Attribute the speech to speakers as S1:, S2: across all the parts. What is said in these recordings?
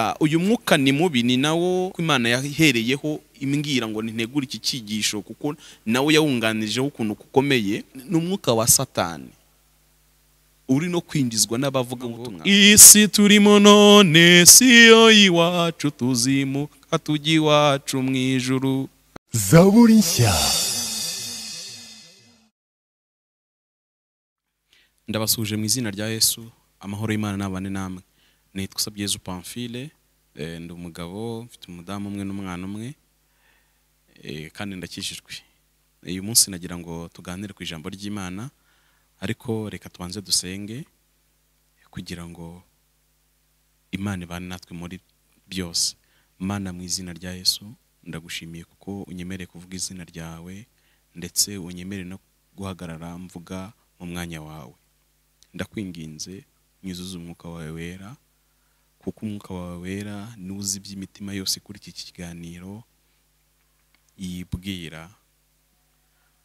S1: Ah, uyu mwuka ni mubi ni nawo ko imana yahereyeho imbwira ngo ntinegure iki cyigisho kuko nawe yawunganijeho ukuntu kukomeye ni umwuka wa satani uri no kwinjizwa n'abavuga ubutumwa iyi turimo none si yo y'iwacu tuzimuka tujya iwacu mu ijuru zaburi nshya ndabasuje mu izina rya yesu amahoro y'imana n'abane namwe nitwa usabyezu pamfile eh, ndi umugabo mfite umudamu umwe n'umwana umwe eh, kandi ndakijijwe uyu munsi nagira ngo tuganire ku ijambo ry'imana ariko reka tubanze dusenge kugira ngo imana ibane natwe muri byose mana mu izina rya yesu ndagushimiye kuko unyemereye kuvuga izina ryawe ndetse unyemere no guhagarara mvuga mu mwanya wawe ndakwinginze nyuzuze umwuka wawe wera kuko umwuka wawe wera nuzi uzi iby'imitima yose kuri iki kiganiro yibwira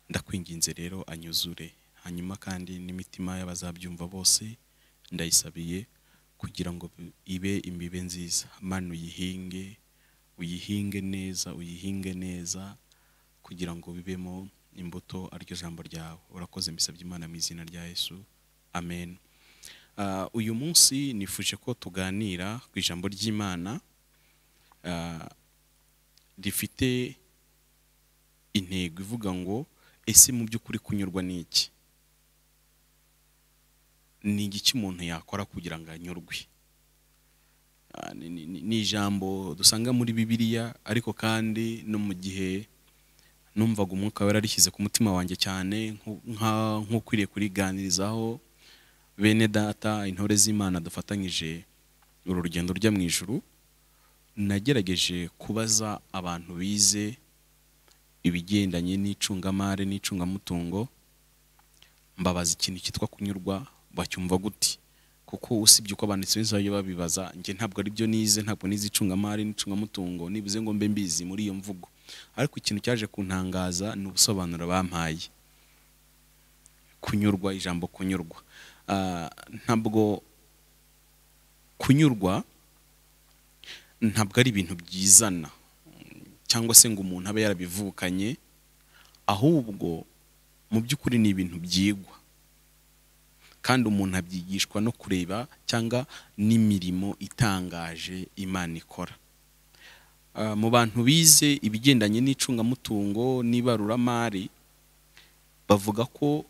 S1: ndakwinginze rero anyuzure hanyuma kandi n'imitima y'abazabyumva bose ndayisabiye kugira ngo ibe imbibe nziza mani uyihinge uyihinge neza uyihinge neza kugira ngo bibemo imbuto ariryo jambo ryawe urakoze mbisabye imana mu izina rya yesu amen Uh, uyu munsi nifuje ko tuganira ku ijambo ry'imana uh, rifite intego ivuga ngo ese mu by'ukuri kunyurwa iki ni igiki umuntu yakora kugira ngo anyurwe uh, ni ijambo dusanga muri bibiliya ariko kandi no mu gihe numvaga umwuka wera yarishyize ku mutima wanjye cyane nk'ukwiriye kuriganirizaho bene data intore z'imana dufatanyije uru rugendo rujya mu ijuru nagerageje kubaza abantu bize ibigendanye n'icungamari n'icungamutungo mbabaza ikintu cyitwa kunyurwa bacyumva guti kuko usibye uko abanditsi b'inzu babibaza njye ntabwo ari byo nize ntabwo nize icungamari n'icungamutungo nibuze ngo mbe mbizi muri iyo mvugo ariko ikintu cyaje kuntangaza ni ubusobanuro bampaye kunyurwa ijambo kunyurwa ntabwo kunyurwa ntabwo ari ibintu byizana cyangwa se ngo umuntu abe yarabivukanye ahubwo mu by'ukuri ni ibintu byigwa kandi umuntu abyigishwa no kureba cyangwa n'imirimo itangaje imana ikora mu bantu bize ibigendanye n'icungamutungo n'ibaruramari bavuga ko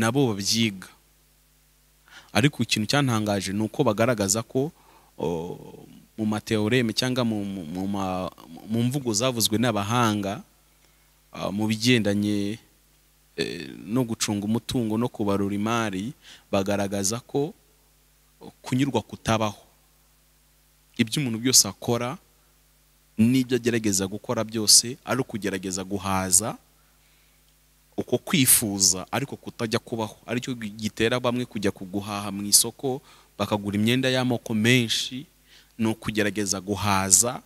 S1: nabo babyiga ariko ikintu cyantangaje ni uko bagaragaza ko mu mateoreme cyangwa mu mvugo zavuzwe n'abahanga mu bigendanye e, no gucunga umutungo no kubarura imari bagaragaza ko kunyurwa kutabaho ibyo umuntu byose akora n'ibyo agerageza gukora byose ari ukugerageza guhaza uko kwifuza ariko kutajya kubaho aricyo gitera bamwe kujya kuguhaha mu isoko bakagura imyenda y'amoko menshi ni ukugerageza guhaza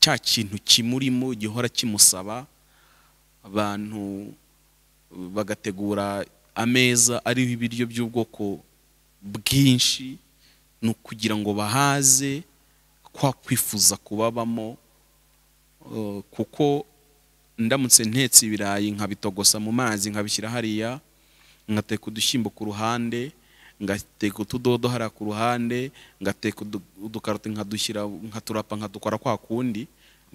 S1: cya kintu kimurimo gihora kimusaba abantu bagategura ameza ariho ibiryo by'ubwoko bwinshi ni ukugira ngo bahaze kwa kwifuza kubabamo eh, kuko ndamutse ntetse ibirayi nkabitogosa mu mazi nkabishyira hariya ngateka udushyimbo ku ruhande ngateka utudodo hariya ku ruhande ngateka udukaroti nkadushyira nkaturapa nkadukora kwa kundi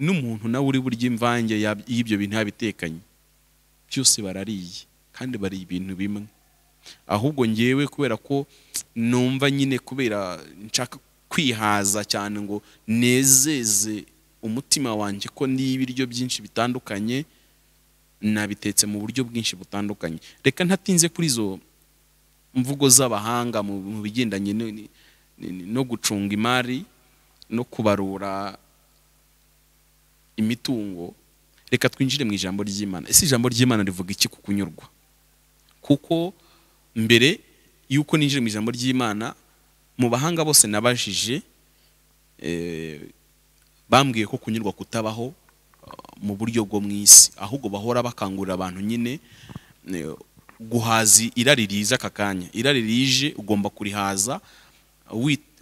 S1: n'umuntu nawe uri burya imvange y'ibyo bintu yabitekanye byose barariye kandi bariye ibintu bimwe ahubwo ngewe kubera ko numva nyine kubera nshaka kwihaza cyane ngo nezeze umutima wanjye ko niyo byinshi bitandukanye nabitetse mu buryo bwinshi butandukanye reka ntatinze kuri izo mvugo z'abahanga mu bigendanye no gucunga imari no kubarura imitungo reka twinjire mu ijambo ry'imana ese ijambo ry'imana rivuga iki ku kunyurwa kuko mbere y'uko ninjire mu ijambo ry'imana mu bahanga bose nabajije eh, bambwiye ko kunyurwa kutabaho uh, mu buryo bwo mu isi ahubwo bahora bakangurira abantu nyine eh, guhaza irari riza aka kanya irari rije ugomba kurihaza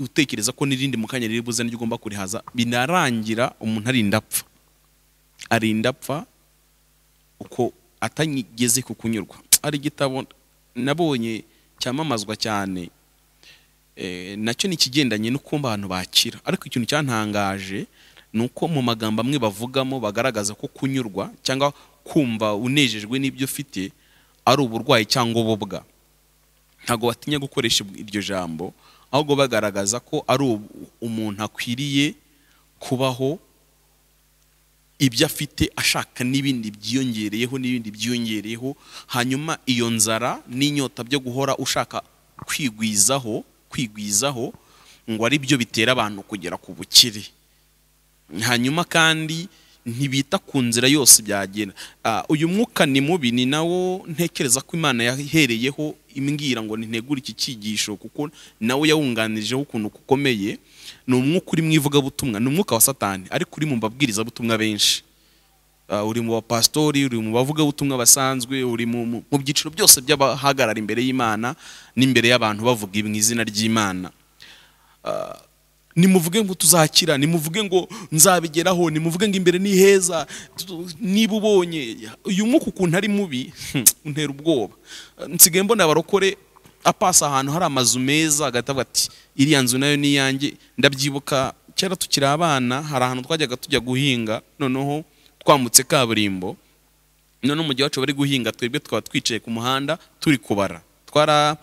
S1: utekereza ko n'irindi mu kanya riri buzane ryo ugomba kurihaza binarangira umuntu arinda apfa arinda apfa uko atanyigeze ku kunyurwa hari igitabo nabonye cyamamazwa cyane eh, nacyo ni ikigendanye n'uko abantu bakira ariko ikintu cyantangaje ni uko mu magambo amwe bavugamo bagaragaza ko kunyurwa cyangwa kumva unejejwe n'ibyo ufite ari uburwayi cyangwa ububwa ntabwo batinya gukoresha iryo jambo ahubwo bagaragaza ko ari umuntu akwiriye kubaho ibyo afite ashaka n'ibindi byiyongereyeho n'ibindi byiyongereyeho hanyuma iyo nzara n'inyota byo guhora ushaka kwigwizaho kwigwizaho ngo ari byo bitera abantu kugera ku bukire hanyuma kandi ntibita ku nzira yose byagenda ah, uyu mwuka ni mubi ni nawo ntekereza ko imana yahereyeho imbwira ngo nintegure iki cyigisho kuko nawe yawunganijeho ukuntu kukomeye ni umwuka uri mu ivugabutumwa ni umwuka wa satani ariko uri mu babwirizabutumwa benshi ah, uri mu bapasitori uri mu bavugabutumwa basanzwe uri mu byiciro byose by'abahagarara imbere y'imana n'imbere y'abantu bavuga mu izina ry'imana ah, nimuvuge ngo tuzakira nimuvuge ngo nzabigeraho nimuvuge ngo imbere ni heza niba ubonye uyu mwuka ukuntu ari mubi hmm, untera ubwoba nsigaye mbona abarokore apasa ahantu hari amazu meza agatavuga ati iriya nzu nayo ni iyanjye ndabyibuka kera tukiri abana hari ahantu twajyaga tujya guhinga noneho twamutse kaburimbo noneho mu gihe wacu bari guhinga twebwe twaba twicaye ku muhanda turi kubara twara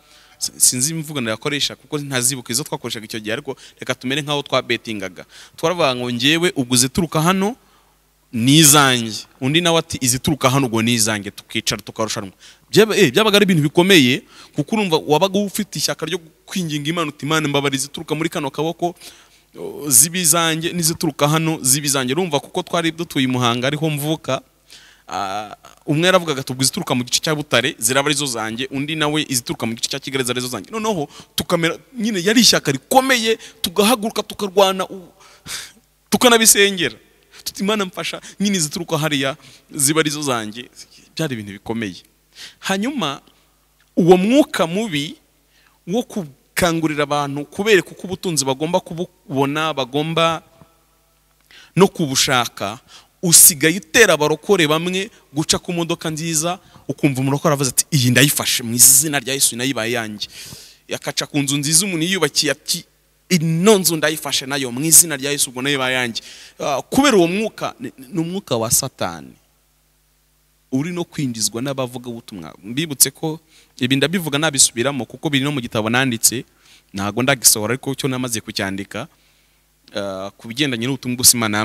S1: sinzi imvugo nakoresha kuko ntazibuka izo twakoreshaga icyo gihe ariko reka tumere nk'aho twabetingaga twaravuga ngo ngewe ubwo uzituruka hano ni izanjye undi nawe ati izituruka hano ubwo ni izanjye tukicara tukarushanwa eh, byabaga ari ibintu bikomeye kuko urumva wabaga ufite ishyaka ryo kwinginga imana uti imana mbabara izituruka muri kano kaboko z'ibizanjye n'izituruka hano z'ibizanjye urumva kuko twari dutuye i muhanga ariho mvuka Ah, umwe yaravugaga tubwo izituruka mu gice cya butare ziraba arizo zanjye undi nawe izituruka mu gice cya kigali ziraba arizo zanjye noneho tukamera nyine yari ishyaka rikomeye tugahaguruka tukarwana tukanabisengera imana mfasha nyine izituruka hariya ziba arizo zanjye byari ibintu bikomeye hanyuma uwo mwuka mubi wo gukangurira abantu kubereka uko ubutunzi bagomba kububona bagomba no kubushaka usigaye utera abarokore bamwe guca ku modoka nziza ukumva umurokore avuze ati iyi ndayifashe mu izina rya yesu nayibaye yanjye yakaca ku nzu nziza umuntu yiyubakiye ati ino nzu ndayifashe nayo mu izina rya yesu ubwo nayo ibaye yanjye ah, kubera uwo mwuka ni umwuka wa satani uri no kwinjizwa n'abavugabutumwa mbibutse ko ibi ndabivuga nabisubiramo kuko biri no mu gitabo nanditse ntabwo ndagisohora ariko cyo namaze kucyandika ah, ku bigendanye n'ubutumwa gusa imana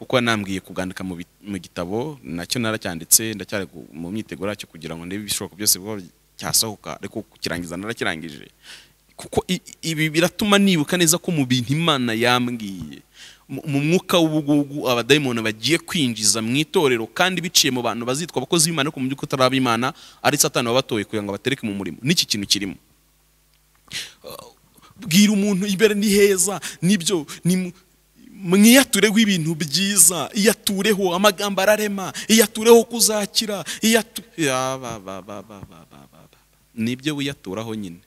S1: kuko nambwiye kugandika mu gitabo nacyo naracyanditse ndacyari mu myiteguro yacyo kugira ngo ndebe ibishoboka byose biba cyasohoka ariko kukirangiza narakirangije kuko ibi biratuma nibuka neza ko mu bintu imana yambwiye mu mwuka w'ubugugu abadayimoni bagiye kwinjiza mu itorero kandi biciye mu bantu bazitwa abakozi b'imana ariko mu byuko atari ab'imana ari satani wabatoye kugira ngo batereke mu murimo n'iki kintu kirimo bwira umuntu imbere ni heza nibyo ni mwiyatureho ibintu byiza iyatureho amagambo ararema iyatureho kuzakira nibyo wiyatura nyine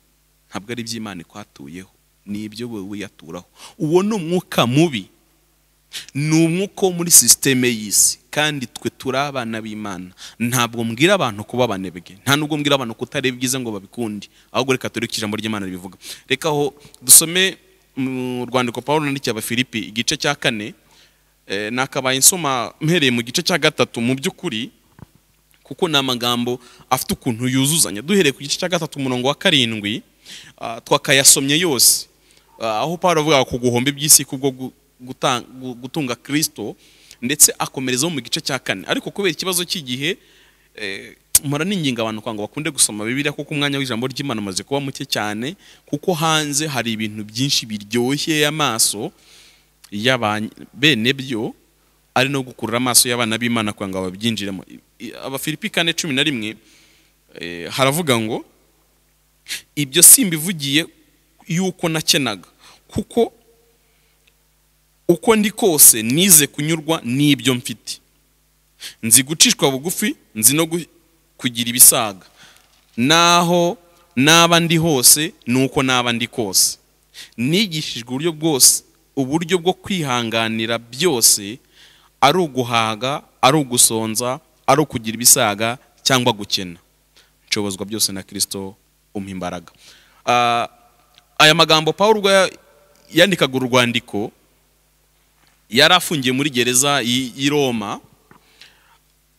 S1: ntabwo ari iby'imana ikwatuyeho nibyo wiyaturaho uwo ni umwuka mubi ni umwuka wo muri sisiteme y'isi kandi twe turi abana b'imana ntabwo mbwira abantu kuba abanebwe nta nubwo mbwira abantu kutareba ibyiza ngo babikunde ahubwo reka tureke ijambo ry'imana ribivuga reka aho dusome mu rwandiko paul nandikiye abafilipi igice cya kane eh, nakabaye insoma mpereye mu gice cya gatatu mu by'ukuri kuko ni amagambo afite ukuntu yuzuzanya duhereye ku gice cya gatatu umurongo wa karindwi ah, twakayasomye yose ah, aho paul avuga ku guhomba iby'isi kubwo gutunga kirisito ndetse akomerezaho mu gice cya kane ariko kubera ikibazo cy'igihe eh, mpora ninginga abantu ngo bakunde gusoma bibiliya kuko umwanya w'ijambo ry'imana umaze kuba muke cyane kuko hanze hari ibintu byinshi biryoheye amaso bene byo ari no gukurura amaso y'abana b'imana kugira ngo babyinjiremo abafilipi kane cumi na rimwe eh, haravuga ngo ibyo si mbivugiye yuko nakenaga kuko uko ndi kose nize kunyurwa n'ibyo mfite nzi gucishwa bugufi nzi no kugira ibisaga naho naba ndi hose nuko naba ndi kose nigishijwe uburyo bwose uburyo bwo kwihanganira byose ari uguhaga ari ugusonza ari ukugira ibisaga cyangwa gukena nshobozwa byose na kirisito umpa imbaraga ah, aya magambo paul yandikaga urwandiko yari afungiye muri gereza y'i roma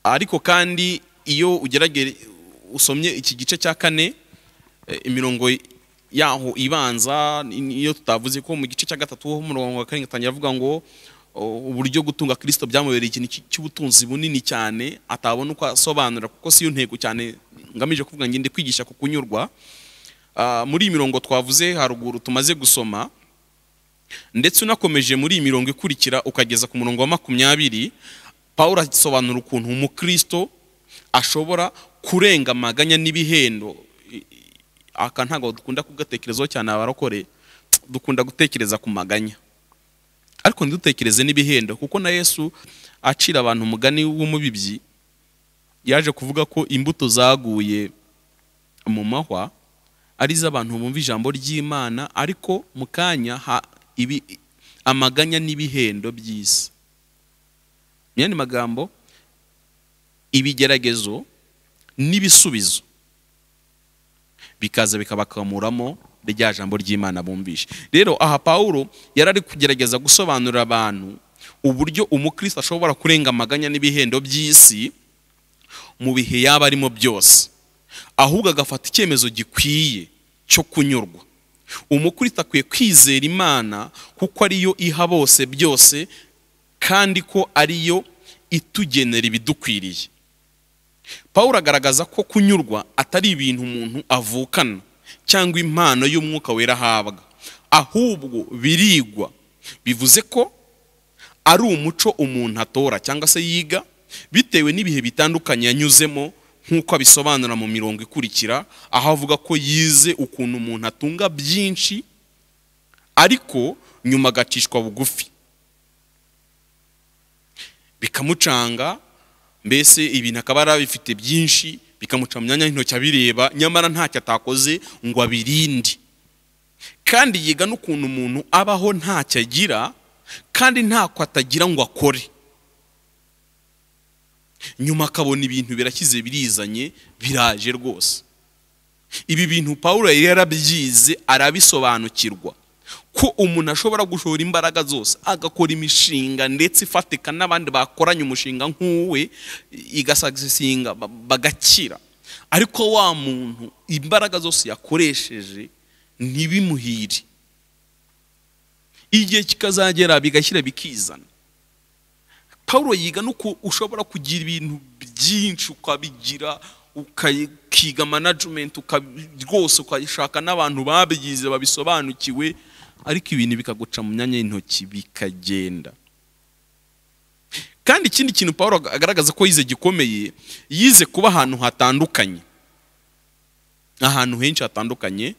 S1: ariko kandi iyo ugeragere usomye iki gice cya kane eh, imirongo yaho ibanza iyo tutavuze ko mu gice cya gatatu ho umurongo wa karindwi atangira avuga ngo oh, uburyo gutunga kirisito byamubereye ikintu cy'ubutunzi bunini cyane atabona uko asobanura kuko si yo ntego cyane ngamije kuvuga ngo kwigisha ku kunyurwa ah, muri iyi mirongo twavuze haruguru tumaze gusoma ndetse unakomeje muri iyi mirongo ikurikira ukageza ku murongo wa makumyabiri paul asobanura ukuntu umukristo ashobora kurenga amaganya n'ibihendo aka ntabwo dukunda kugatekerezaho cyane abarokore dukunda gutekereza ku maganya ariko ntidutekereze n'ibihendo kuko na yesu acira abantu umugani w'umubibyi yaje kuvuga ko imbuto zaguye mu mahwa ari abantu bumva ijambo ry'imana ariko mu kanya amaganya n'ibihendo by'isi mu magambo ibigeragezo n'ibisubizo bikaza bikabakamuramo rya jambo ry'imana bumvishe rero aha paul yari ari kugerageza gusobanurira abantu uburyo umukristo ashobora kurenga amaganya n'ibihendo by'isi mu bihe yaba arimo byose ahubwo agafata icyemezo gikwiye cyo kunyurwa umukristo akwiye kwizera imana kuko ariyo iha bose byose kandi ko ariyo itugenera ibidukwiriye paul agaragaza ko kunyurwa atari ibintu umuntu avukana cyangwa impano y'umwuka wera ahabwa ahubwo birigwa bivuze ko ari umuco umuntu atora cyangwa se yiga bitewe n'ibihe bitandukanye yanyuzemo nk'uko abisobanura mu mirongo ikurikira aho avuga ko yize ukuntu umuntu atunga byinshi ariko nyuma agacishwa bugufi bikamucanga mbese ibintu akaba arabifite byinshi bikamuca mu myanya y'intoki abireba nyamara ntacyo atakoze ngo abirinde kandi yiga n'ukuntu umuntu abaho ntacyo agira kandi ntako atagira ngo akore nyuma akabona ibintu birakize birizanye biraje rwose ibi bintu paul yari yarabyize arabisobanukirwa ko umuntu ashobora gushora imbaraga zose agakora imishinga ndetse ifatika n'abandi bakoranye umushinga nk'uwe igasagisinga bagakira ariko wa muntu imbaraga zose yakoresheje ntibimuhire igihe kikazagera bigashyira bikizana paul yiga nuko ushobora kugira ibintu byinshi ukabigira ukiga manajimenti rwose ukashaka n'abantu babigize babisobanukiwe ariko ibintu bikaguca mu myanya y'intoki bikagenda kandi ikindi kintu paul agaragaza ko yize gikomeye yize kuba ahantu hatandukanye ahantu henshi hatandukanye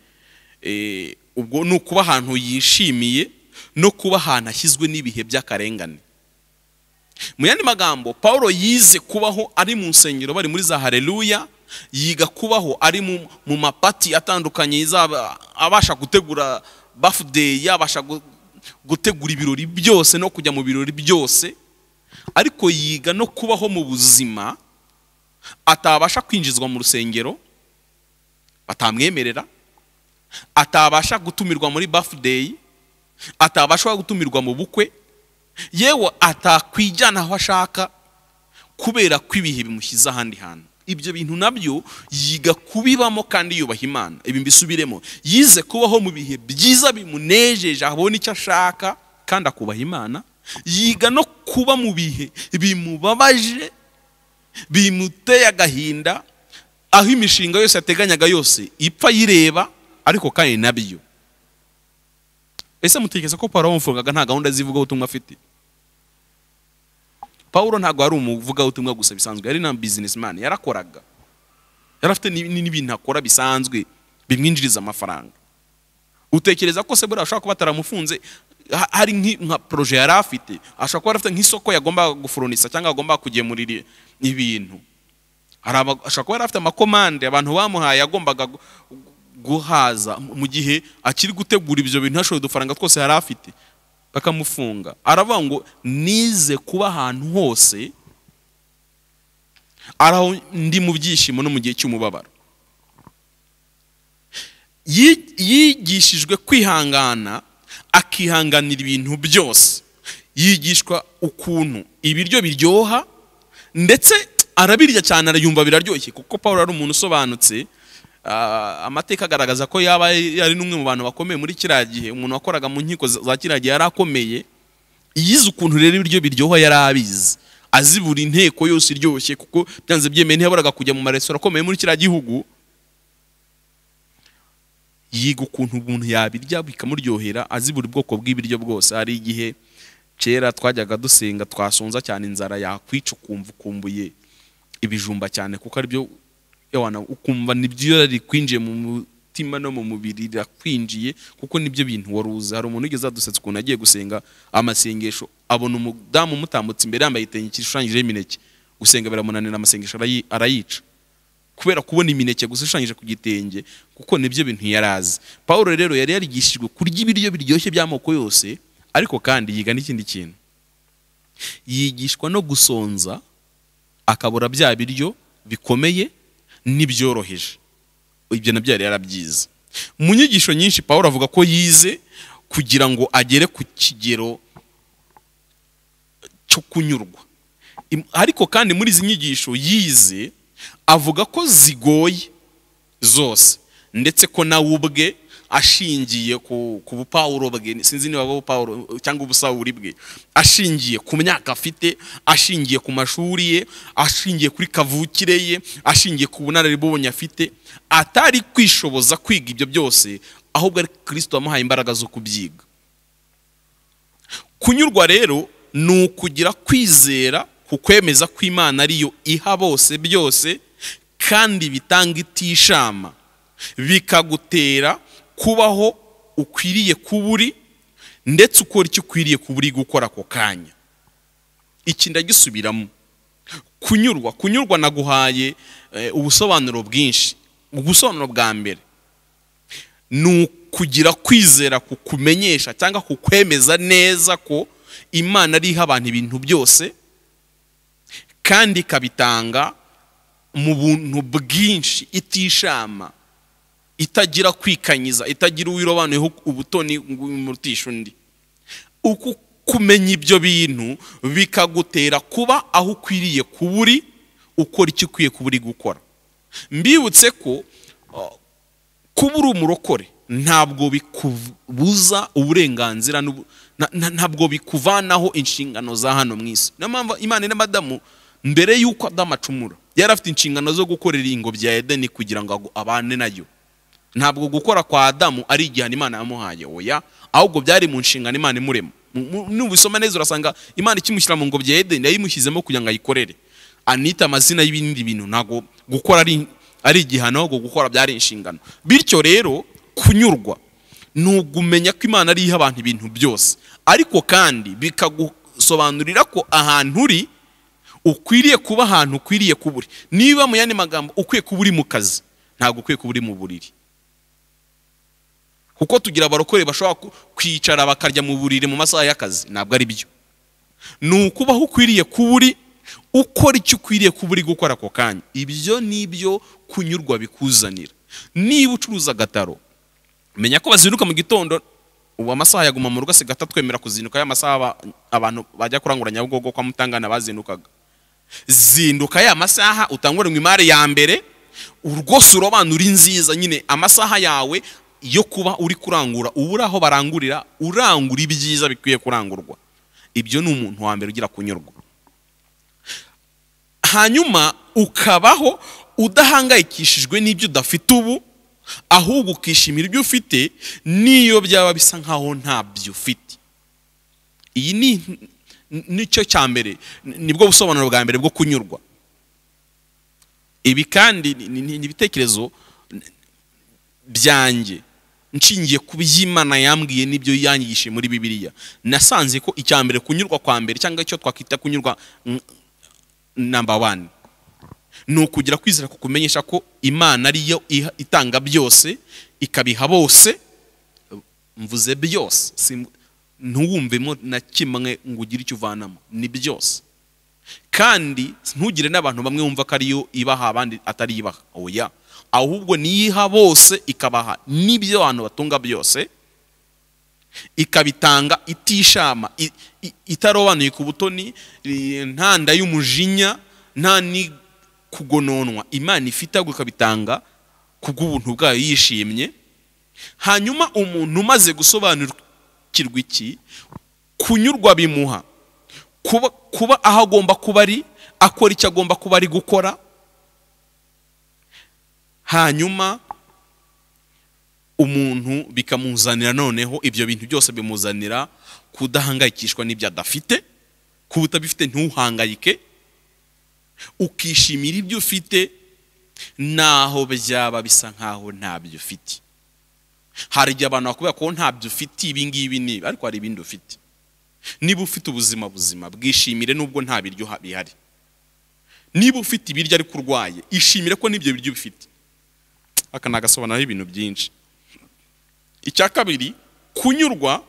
S1: eh, ubwo ni ukuba ahantu yishimiye no kuba ahantu hashyizwe n'ibihe by'akarengane mu yandi magambo paul yize kubaho ari mu nsengero bari muri za hareruya yiga kubaho ari mu mapati atandukanye abasha gutegura bafudeyi yabasha gutegura ibirori byose no kujya mu birori byose ariko yiga no kubaho mu buzima atabasha kwinjizwa mu rusengero batamwemerera atabasha gutumirwa muri bafudeyi atabasha gutumirwa mu bukwe yewe atakwijyana aho ashaka kubera ko ibihe bimushyize ahandi hantu ibyo bintu nabyo yiga kubibamo kandi yubaha imana ibi mbisubiremo yize kubaho mu bihe byiza bimunejeje abona icyo ashaka kandi akubaha imana yiga no kuba mu bihe bimubabaje bimuteye agahinda aho imishinga yose yateganyaga yose ipfa yireba ariko kandi nabyo ese mutekereza ko paul wamufuraga nta gahunda zivuga ubutumwa afite paul ntabwo ari umuvugabutumwa gusa bisanzwe yari na businessman yarakoraga yari afite n'ibintu akora bisanzwe bimwinjiriza amafaranga utekereza ko se buriya ashobora kuba ataramufunze hari nka poroje yari afite ashobora kuba afite nk'isoko yagomba gufuronisa cyangwa agomba kugemurira ibintu ashobora kuba yari afite amakomande abantu bamuhaye yagombaga guhaza mu gihe akiri gutegura ibyo bintu hashoboye udufaranga twose yari afite bakamufunga aravuga ngo nize kuba ahantu hose araho ndi mu byishimo no mu gihe cy'umubabaro yigishijwe kwihangana akihanganira ibintu byose yigishwa ukuntu ibiryo biryoha ndetse arabirya cyane arayumva biraryoshye kuko paul ari umuntu usobanutse Ah, amateka agaragaza ko yaba yari n'umwe mu bantu bakomeye muri kiriya gihe umuntu wakoraga mu nkiko za kiriya gihe yari akomeye yize ukuntu rero ibiryo biryoha yari abizi azi buri inteko yose iryoshye kuko byanze byemeye ntiyaboraga kujya mu maresitora akomeye muri kiriya gihugu yiga ukuntu umuntu yabirya bikamuryohera azi buri bwoko bw'ibiryo bwose hari igihe kera twajyaga dusenga twasonza cyane inzara yakwica ukumva ukumbuye ibijumba cyane kuko aribyo wana ukumva nibyo rari kwinjiye mu mutima no mu mubiri rirakwinjiye kuko nibyo bintu wari uzi hari umuntu ugeze adusetsa ukuntu agiye gusenga amasengesho abona umudamu umutambutse imbere yambaye igitenge gishushanyijeho imineke gusenga biramunanira amasengesho arayica kubera kubona imineke gusa ishushanyije ku gitenge kuko nibyo bintu yari azi paul rero yari yarigishijwe kurya ibiryo biryoshye by'amoko yose ariko kandi yiga n'ikindi kintu yigishwa no gusonza akabura bya biryo bikomeye n'ibyoroheje ibyo nabyo yari yarabyize mu nyigisho nyinshi paul avuga ko yize kugira ngo agere ku kigero cyo kunyurwa ariko kandi muri izi nyigisho yize avuga ko zigoye zose ndetse ko nawe ubwe ashingiye ku bupawuro bwe sinzi niba bupawuro cyangwa ubusawuri bwe ashingiye ku myaka afite ashingiye ku mashuri ye ashingiye kuri kavukire ye ashingiye ku bunararibonye afite atari kwishoboza kwiga ibyo byose ahubwo ari kirisito wamuhaye imbaraga zo kubyiga kunyurwa rero ni ukugira kwizera ku kwemeza ko imana ariyo iha bose byose kandi bitanga itishama bikagutera kubaho ukwiriye kuba uri ndetse ukora icyo ukwiriye kuba uri gukora ako kanya iki ndagisubiramo kunyurwa kunyurwa naguhaye eh, ubusobanuro bwinshi ubusobanuro bwa mbere ni ukugira kwizera kukumenyesha cyangwa kukwemeza neza ko imana ariho abantu ibintu byose kandi ikabitanga mu buntu bwinshi itishama itagira kwikanyiza itagira uwirobanuyeho ubutoni ngo umurutishe undi uku kumenya ibyo bintu bikagutera kuba aho ukwiriye kuba uri ukora icyo ukwiye kuba uri gukora mbibutse ko uh, kuba uri umurokore ntabwo bikubuza uburenganzira ntabwo bikuvanaho inshingano za hano mu isi niyo mpamvu imana na madamu mbere y'uko adama acumura yari afite inshingano zo gukorera ingo bya edeni kugira ngo abane nayo ntabwo gukora kwa adamu ari igihano imana yamuhaye oya ahubwo byari mu nshingano imana imurema nubisoma neza urasanga imana ikimushyira mu ngobyi ya edeni yayimushyizemo kugira ngo ayikorere anita amazina y'ibindi bintu ntabwo gukora ari ari igihano ahubwo gukora byari inshingano bityo rero kunyurwa ni ugumenya ko imana ari iha abantu ibintu byose ariko kandi bikagusobanurira ko ahantu uri ukwiriye kuba ahantu ukwiriye kuba uri niba mu yandi magambo ukwiye kuba uri mu kazi ntabwo ukwiye kuba uri mu buriri kuko tugira abarokore bashobora kwicara bakarya mu buriri mu masaha y'akazi ntabwo ari byo ni ukubaho ukwiriye kuba uri ukora icyo ukwiriye kuba uri gukora ako kanya ibyo ni ibyo kunyurwa bikuzanira niba ucuruza agataro menya ko bazinduka mu gitondo ubu amasaha yaguma mu rugo asigaye twemera kuzinduka y'amasaha abantu bajya kurangura nyabugogo kwa mutangana bazindukaga zinduka ya masaha utanguranywe imari ya mbere rwose urobanura nziza nyine amasaha yawe yo kuba uri kurangura uba aho barangurira urangura ibyiza bikwiye kurangurwa ibyo ni umuntu wa mbere ugira kunyurwa hanyuma ukabaho udahangayikishijwe n'ibyo udafite ubu ahubwo ukishimira ibyo ufite n'iyo byaba bisa nkaho ntabyo ufite iyi ni nicyo cya mbere nibwo busobanuro bwa mbere bwo kunyurwa ibi kandi ni ibitekerezo byanjye nshingiye ku by'imana yambwiye n'ibyo yanyigishije muri bibiliya nasanze ko icya mbere kunyurwa kwa mbere cyangwa icyo twakwita kunyurwa namba wani ni ukugira kwizera kumenyesha ko imana yo itanga byose ikabiha bose mvuze byose ntuwumvemo na kimwe ngo ugire icyo uvanamo ni byose kandi ntugire n'abantu bamwe wumva ko ariyo ibaha abandi atari ibaha oya ahubwo niyiha bose ikabaha n'ibyo abantu batunga byose ikabitanga itishama itarobanuye ku butoni nta nda y'umujinya nta ni kugononwa imana ifite ahubwo ikabitanga ku bw'ubuntu bwayo yishimye hanyuma umuntu umaze gusobanukirwa iki kunyurwa bimuha kuba aho agomba kuba ari akora icyo agomba kuba ari gukora hanyuma umuntu bikamuzanira noneho ibyo bintu byose bimuzanira kudahangayikishwa n'ibyo adafite kuba utabifite ntuhangayike ukishimira ibyo ufite naho byaba bisa nkaho ntabyo ufite hari igihe abantu bakubwira ko ntabyo ufite ibi ng’ibi ni ariko hari ibindi ufite niba ufite ubuzima buzima bwishimire nubwo nta biryo bihari niba ufite ibiryo ariko urwaye ishimire ko n'ibyo biryo bifite hakanagasobanuraho ibintu byinshi icya kabiri kunyurwa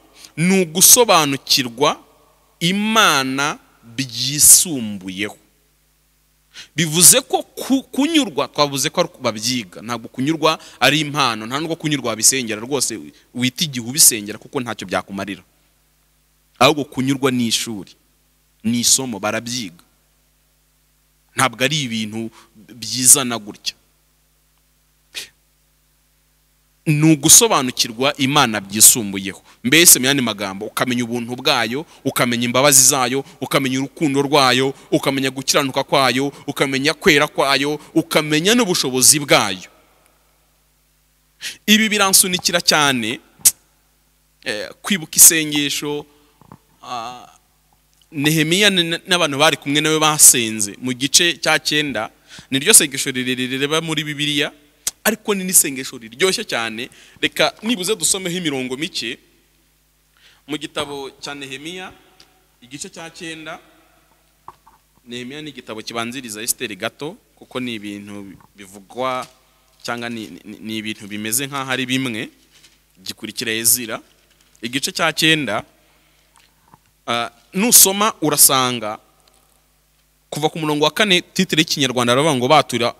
S1: ni ugusobanukirwa imana byisumbuyeho bivuze ko kunyurwa twavuze ko babyiga ntabwo kunyurwa ari impano nta nubwo kunyurwa wabisengera rwose wita igihe ubisengera kuko ntacyo byakumarira ahubwo kunyurwa ni ishuri ni isomo barabyiga ntabwo ari ibintu byizana gutya ni ugusobanukirwa imana byisumbuyeho mbese mu yandi magambo ukamenya ubuntu bwayo ukamenya imbabazi zayo ukamenya urukundo rwayo ukamenya gukiranuka kwayo ukamenya kwera kwayo ukamenya n'ubushobozi bwayo ibi biransunikira cyane kwibuka isengesho nehemiya n'abantu bari kumwe nawe basenze mu gice cya cyenda ni ryo sengesho rirerire muri bibiliya ariko ni n'isengesho riryoshye cyane reka nibuze dusomeho imirongo mike mu gitabo cya nehemiya igice cya cyenda nehemiya ni igitabo kibanziriza esiteri gato kuko ni ibintu bivugwa cyangwa ni ibintu bimeze nk'aho ari bimwe gikurikira ezira igice cya cyenda nusoma urasanga kuva ku murongo wa kane titire y'ikinyarwanda baravuga ngo batura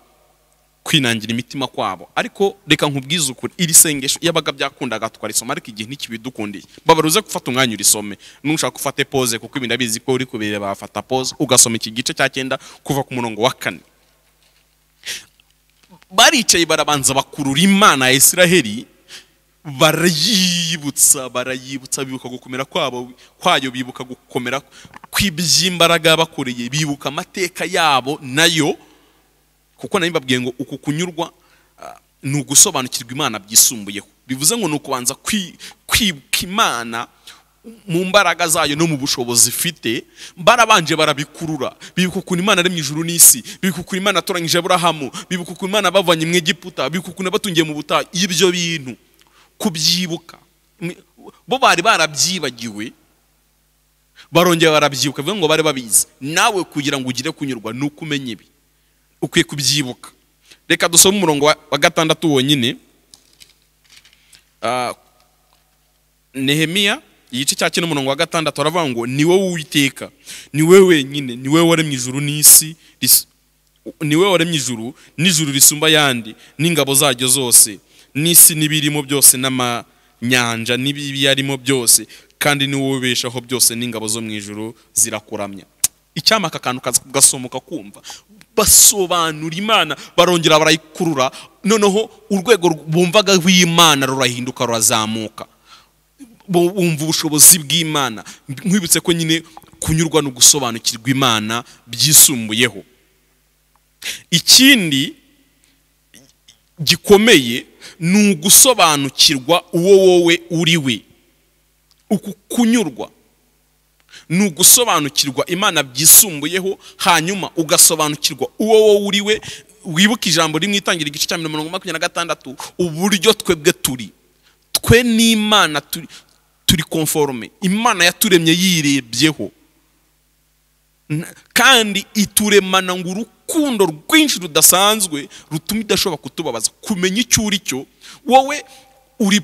S1: kwinangira imitima kwabo ariko reka nkubwize ukuri iri sengesho iyo abaga byakundaga tukarisoma ariko igihe ntikibidukundiye mbabara uze gufata umwanya urisomme nushaka ufate pose kuko ibi ndabizi ko uri kubireba wafata pose ugasoma iki gice cya cyenda kuva ku murongo wa kane baricaye barabanza bakurura imana ya isiraheli barayibutsa barayibutsa bibuka gukomera kwabo kwayo bibuka gukomera kw'iby'imbaraga bakoreye bibuka amateka yabo nayo kuko nari mbabwiye ngo uku kunyurwa ah, ni ugusobanukirwa imana byisumbuyeho bivuze ngo ni ukubanza kwibuka imana mu mbaraga zayo no mu bushobozi ifite barabanje barabikurura bibuka ukuntu imana ari mu ijuru n'isi bibuka ukuntu imana atoranyije aburahamu bibuka ukuntu imana bavanye mu egiputa bibuka ukuntu batungiye mu butayu ibyo bintu kubyibuka bo bari barabyibagiwe barongera barabyibuka bivuga ngo bari babizi nawe kugira ngo ugire kunyurwa ni uko umenya ibi ukwiye kubyibuka reka dusome umurongo wa gatandatu wonyine ah, nehemiya igice cya kino umurongo wa gatandatu aravuga ngo ni wowe uwiteka ni wowe wenyine ni wowe waremye ijuru n'isi ni wowe waremye ijuru n'ijuru risumba ayandi n'ingabo zaryo zose n'isi n'ibirimo byose n'amanyanja n'ibiyarimo byose kandi ni wowe ubeshaho byose n'ingabo zo mu ijuru zirakuramya icyamaka akantu kaza kumva basobanura imana barongera barayikurura noneho urwego bumvaga rw'imana rurahinduka rurazamuka bumva ubushobozi bw'imana nkwibutse ko nyine kunyurwa no gusobanukirwa imana byisumbuyeho ikindi gikomeye ni ugusobanukirwa uwo wowe uri we uku kunyurwa ni ugusobanukirwa imana byisumbuyeho hanyuma ugasobanukirwa uwo wowe uri we wibuke ijambo rimwitangira igice cya mirongo makumyabiri na gatandatu uburyo twebwe turi twe n'imana turi turi konforome imana yaturemye yirebyeho kandi ituremana ngo urukundo rwinshi rudasanzwe rutuma idashobora kutubabaza kumenya icyo uri cyo wowe uri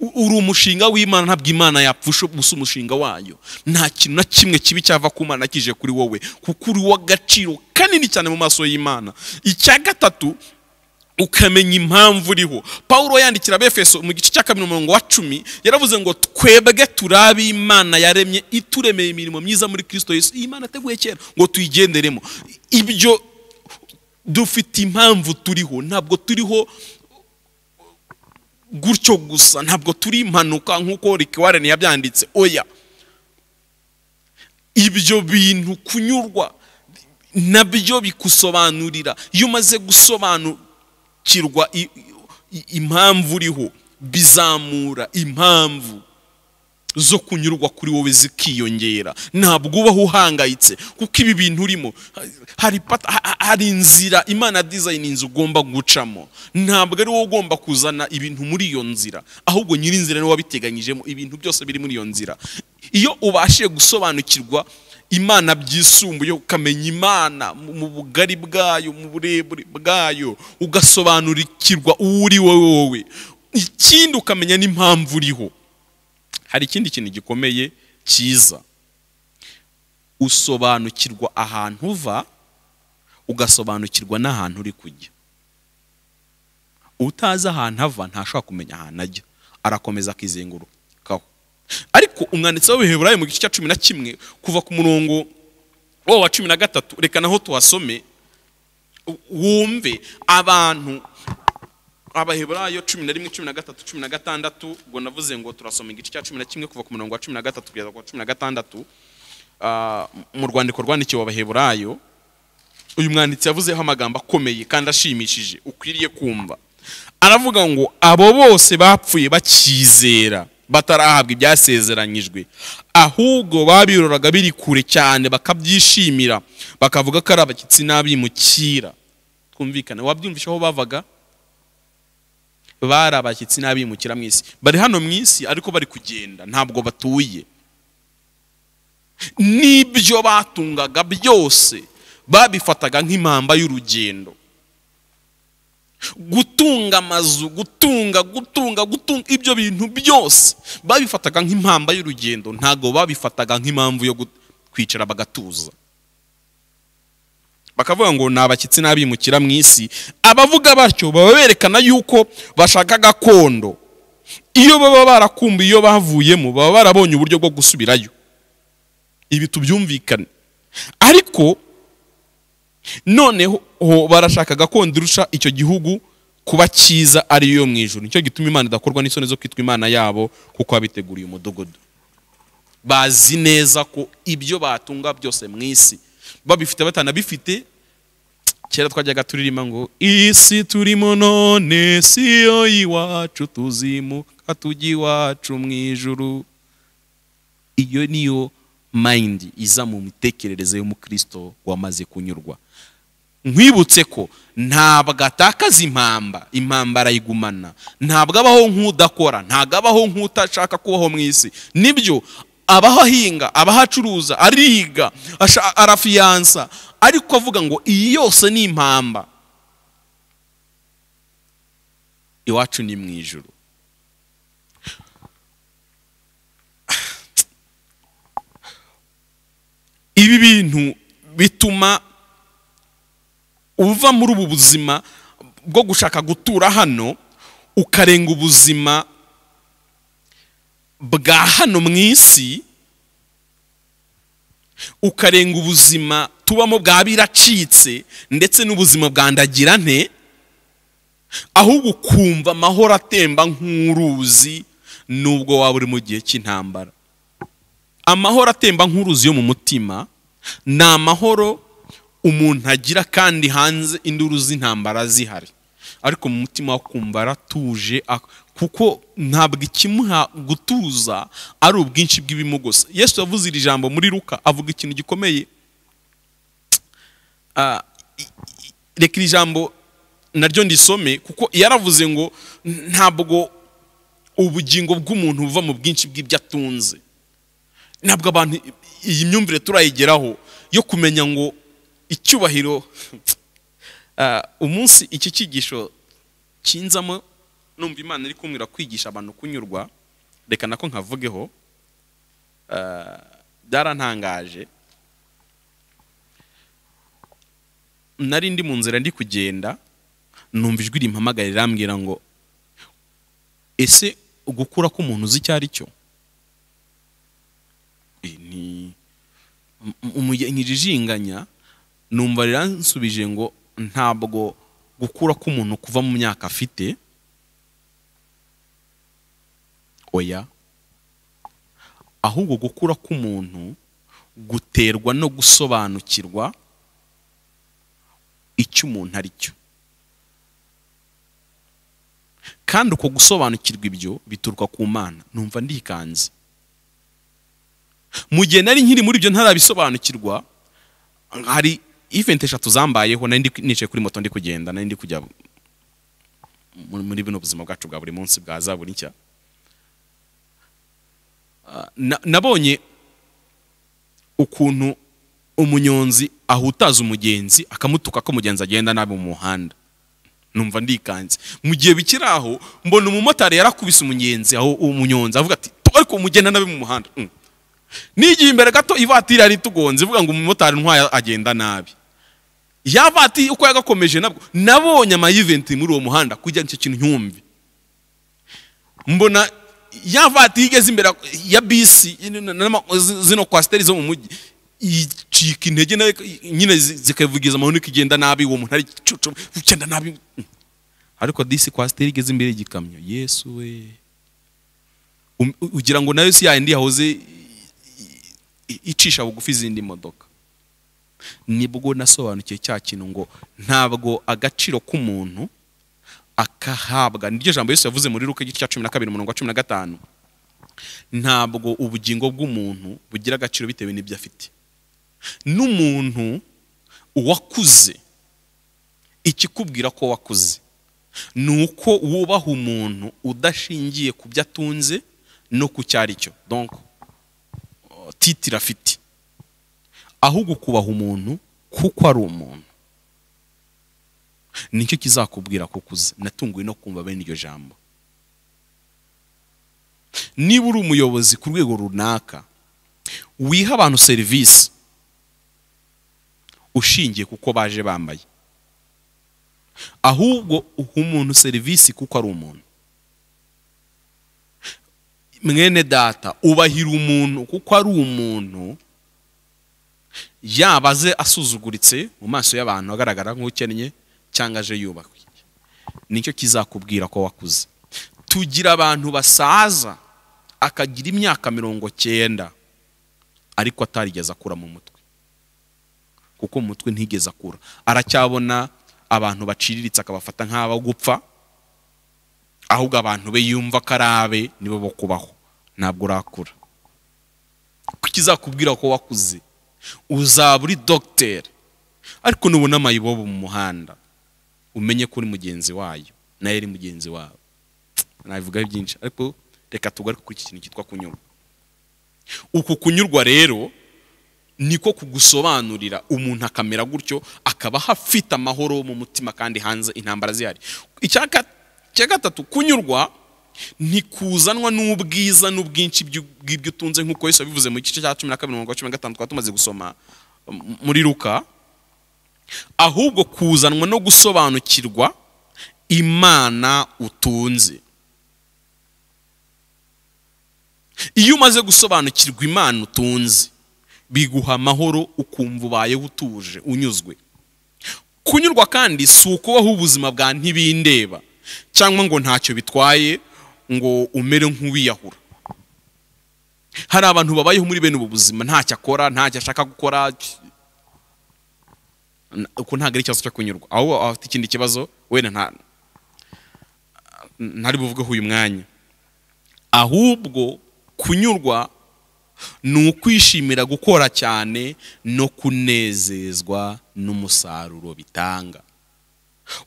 S1: uri umushinga w'imana ntabwo imana yapfusha gusa umushinga wayo nta kintu na kimwe kibi cyava ku mana kije kuri wowe kuko uri uw'agaciro kanini cyane mu maso y'imana icya gatatu ukamenya impamvu uriho paul yandikira befeso mu gice cya kabiri umurongo wa cumi yaravuze ngo twebwe turi imana yaremye ituremeye imirimo myiza muri kirisito Yesu iyi mana ateguye kera ngo tuyigenderemo ibyo dufite impamvu turiho ntabwo turiho gutyo gusa ntabwo turi impanuka nk'uko rikiwareni yabyanditse oya ibyo bintu kunyurwa nabyo bikusobanurira iyo umaze gusobanukirwa impamvu uriho bizamura impamvu zo kunyurwa kuri wowe zikiyongera ntabwo ubaho uhangayitse kuko ibi bintu urimo hari inzira imana dizayini inzu ugomba gucamo ntabwo ari wowe ugomba kuzana ibintu muri iyo nzira ahubwo nyirinzira niwe wabiteganyijemo ibintu byose biri muri iyo nzira iyo ubashije gusobanukirwa imana byisumbuye ukamenya imana mu bugari bwayo mu burebure bwayo ugasobanurikirwa uwo uri wowe ikindi ukamenya n'impamvu uriho hari ikindi kintu gikomeye cyiza usobanukirwa ahantu uva ugasobanukirwa n'ahantu uri kujya utazi ahantu ava ntashobora kumenya ahantu ajya arakomeza akizengurukaho ariko umwanditsi w'abiheburayi mu gice cya cumi na kimwe kuva ku murongo wa cumi na gatatu reka naho tuhasome wumve abantu abaheburayo cumi na rimwe cumi na gatatu cumi na gatandatu ngo navuze ngo turasoma igice cya cumi na kimwe kuva ku murongo wa cumi na gatatu kugeza ku wa cumi na gatandatu ah, mu rwandiko rwandikiwe abaheburayo uyu mwanditsi yavuzeho amagambo akomeye kandi ashimishije ukwiriye kumva aravuga ngo abo bose bapfuye bakizera batarahabwa ibyasezeranyijwe ahubwo babiroraga biri kure cyane bakabyishimira bakavuga ko ari abashyitsi n'abimukira twumvikane wabyumvisha aho bavaga bari abashyitsi n'abimukira mu isi bari hano mu isi ariko bari kugenda ntabwo batuye n'ibyo batungaga byose babifataga nk'impamba y'urugendo gutunga amazu gutunga gutunga gutunga ibyo bintu byose babifataga nk'impamba y'urugendo ntabwo babifataga nk'impamvu yo kwicara bagatuza bakavuga ngo ni abashyitsi n'abimukira mu isi abavuga batyo baba berekana yuko bashaka gakondo iyo baba barakumbuye iyo bavuyemo baba barabonye uburyo bwo gusubirayo ibi tubyumvikane ariko noneho barashaka gakondo irusha icyo gihugu kuba cyiza ariyo mu ijoro nicyo gituma imana idakorwa n'isoni zo kwitwa imana yabo kuko babiteguriye umudugudu bazi neza ko ibyo batunga byose mu isi babifite batanabifite kera twajyaga turirimba ngo isi turimo none si yo iwacu tuzimu tujya iwacu mu ijuru iyo niyo mayindi iza mu mitekerereze y'umukristo wamaze kunyurwa nkwibutse ko ntabwo atakaza impamba impamba arayigumana ntabwo abaho nk'udakora ntabwo abaho nk'utashaka kubaho mu isi nibyo abaho ahinga abaho acuruza ariga arafiyansa ariko avuga ngo iyi yose ni impamba iwacu ni mu ijoro ibi bintu bituma uva muri ubu buzima bwo gushaka gutura hano ukarenga ubuzima bwa hano mu isi ukarenga ubuzima tubamo bwa ndetse n'ubuzima bwa ndagira ahubwo ukumva amahoro atemba nk'uruzi nubwo waba uri mu gihe cy'intambara amahoro atemba nk'uruzi yo mu mutima ni amahoro umuntu agira kandi hanze induru z'intambara zihari ariko mu mutima akumva aratuje kuko ntabwo ikimuha gutuza ari ubwinshi bw'ibimugosa yesu yavuze iri jambo muri ruka avuga ikintu gikomeye reka iri jambo naryo ndisome kuko yaravuze ngo ntabwo ubugingo bw'umuntu buva mu bwinshi bw'ibyo atunze ntabwo abantu iyi myumvire turayigeraho yo kumenya ngo icyubahiro umunsi iki cyigisho kinzamo numva imana iri kumwira kwigisha abantu kunyurwa reka nako nkavugeho eh, byarantangaje nari ndi mu nzira ndi kugenda numva ijwi rimpamagara rirambwira ngo ese gukura k'umuntu uzi icyo ari cyo eh, umugenzi ijinganya numva riransubije ngo ntabwo gukura k'umuntu kuva mu myaka afite oya ahubwo gukura k'umuntu guterwa no gusobanukirwa icyo umuntu ari cyo kandi uko gusobanukirwa ibyo bituruka ku mana numva ndikanze mu gihe nari nkiri muri ibyo ntarabisobanukirwa hari iventi eshatu zambayeho nari nicaye kuri moto ndi kugenda nari ndi kujya muri buno buzima bwacu bwa buri munsi bwa za buri nshya ah, nabonye ukuntu umunyonzi ahutaza umugenzi akamutuka ko umugenzi agenda nabi mu muhanda numva ndikanze mu gihe bikiri aho mbona umumotari yarakubise umugenzi aho umunyonzi avuga ati ariko umugenda nabi mu muhanda mm. nigiye imbere gato ivatiri yari itugonze ivuga ngo umumotari ntwaye agenda nabi ya vatiri uko yagakomeje nabwo nabonye amayiventi muri uwo muhanda kujya nicyo kintu nkumve mbona yavati igeze imbere ya bisi zino kwasiteri zo mu mujyi icika intege nyine zikavugiza amahoro niko igenda nabi uwo muntu ari ugenda nabi ariko disi kwasiteri igeze imbere y'igikamyo yesu we um, ugira ngo nayo si yayindi yahoze icisha bugufi izindi modoka nibwo nasobanukiwe cya kintu ngo ntabwo agaciro k'umuntu akahabwa niryo jambo Yesu yavuze muri ruka igice cya cumi na kabiri umurongo wa cumi na gatanu ntabwo ubugingo bw'umuntu bugira agaciro bitewe n'ibyo afite n'umuntu uwakuze ikikubwira ko wakuze ni uko wubaha umuntu udashingiye ku byo atunze no ku cyo ari cyo titire afite ahubwo kubaha umuntu kuko ari umuntu nicyo kizakubwira kuko uzi natunguwe no kumva bene iryo jambo niba uri umuyobozi ku rwego runaka wiha abantu serivisi ushingiye kuko baje bambaye ahubwo uha umuntu serivisi kuko ari umuntu mwene data ubahira umuntu kuko ari umuntu yabaze asuzuguritse mu maso y'abantu agaragara nk'ukennye cyangwa aje yubakwe nicyo kizakubwira ko wakuze tugira abantu basaza akagira imyaka mirongo cyenda ariko atarigeze akura mu mutwe kuko umutwe ntigeze akura aracyabona abantu baciriritse akabafata nk'abo gupfa ahubwo abantu be yumva ko ari abe nibo bo kubaho ntabwo urakura kuko ko wakuze uzaba uri dogiteri ariko nubona amayibobo mu muhanda umenye ko uri mugenzi wayo nayo ari mugenzi wawe navuga byinshi ariko reka tugaruke kuri iki kintu cyitwa kunyurwa uku kunyurwa rero niko kugusobanurira umuntu akamera gutyo akaba hafite amahoro mu mutima kandi hanze intambara zihari icyaka icya gatatu kunyurwa ntikuzanwa n'ubwiza n'ubwinshi bw'ibyo utunze nk'uko Yesu abivuze mu gice cya cumi na kabiri mirongo cumi na gatanu twaba tumaze gusoma muri ruka ahubwo kuzanwa no gusobanukirwa imana utunze iyo umaze gusobanukirwa imana utunze biguha amahoro ukumva ubaye utuje unyuzwe kunyurwa kandi si ukubaho ubuzima bwa ntibindeba cyangwa ngo ntacyo bitwaye ngo umere nk'uwiyahura hari abantu babayeho muri bene ubu buzima ntacyo akora ntacyo ashaka gukora uko ntabwo ari ikibazo cyo kunyurwa aho afite ikindi kibazo wenda ntari buvugeho uyu mwanya ahubwo kunyurwa ni ukwishimira gukora cyane no kunezezwa n'umusaruro bitanga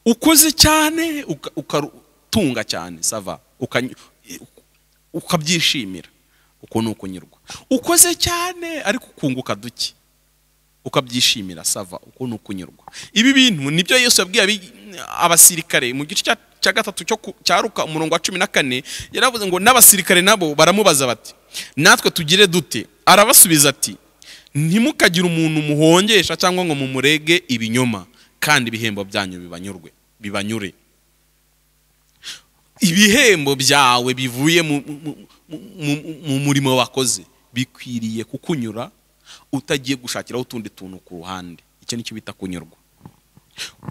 S1: ukoze cyane ukatunga cyane sava ukabyishimira uko ni ukunyurwa ukoze cyane ariko ukunguka duke ukabyishimira sava uko ni ukunyurwa ibi bintu nibyo Yesu yabwiye abasirikare mu gice cya gatatu cyo cyaruka umurongo wa cumi na kane yaravuze ngo n'abasirikare nabo baramubaza bati natwe tugire dute arabasubiza ati ntimukagire umuntu muhongesha cyangwa ngo mumurege ibinyoma kandi ibihembo byanyu bibanyurwe bibanyure ibihembo byawe bivuye mu murimo wakoze bikwiriye kukunyura utagiye gushakiraho utundi tuntu ku ruhande icyo nicyo bita kunyurwa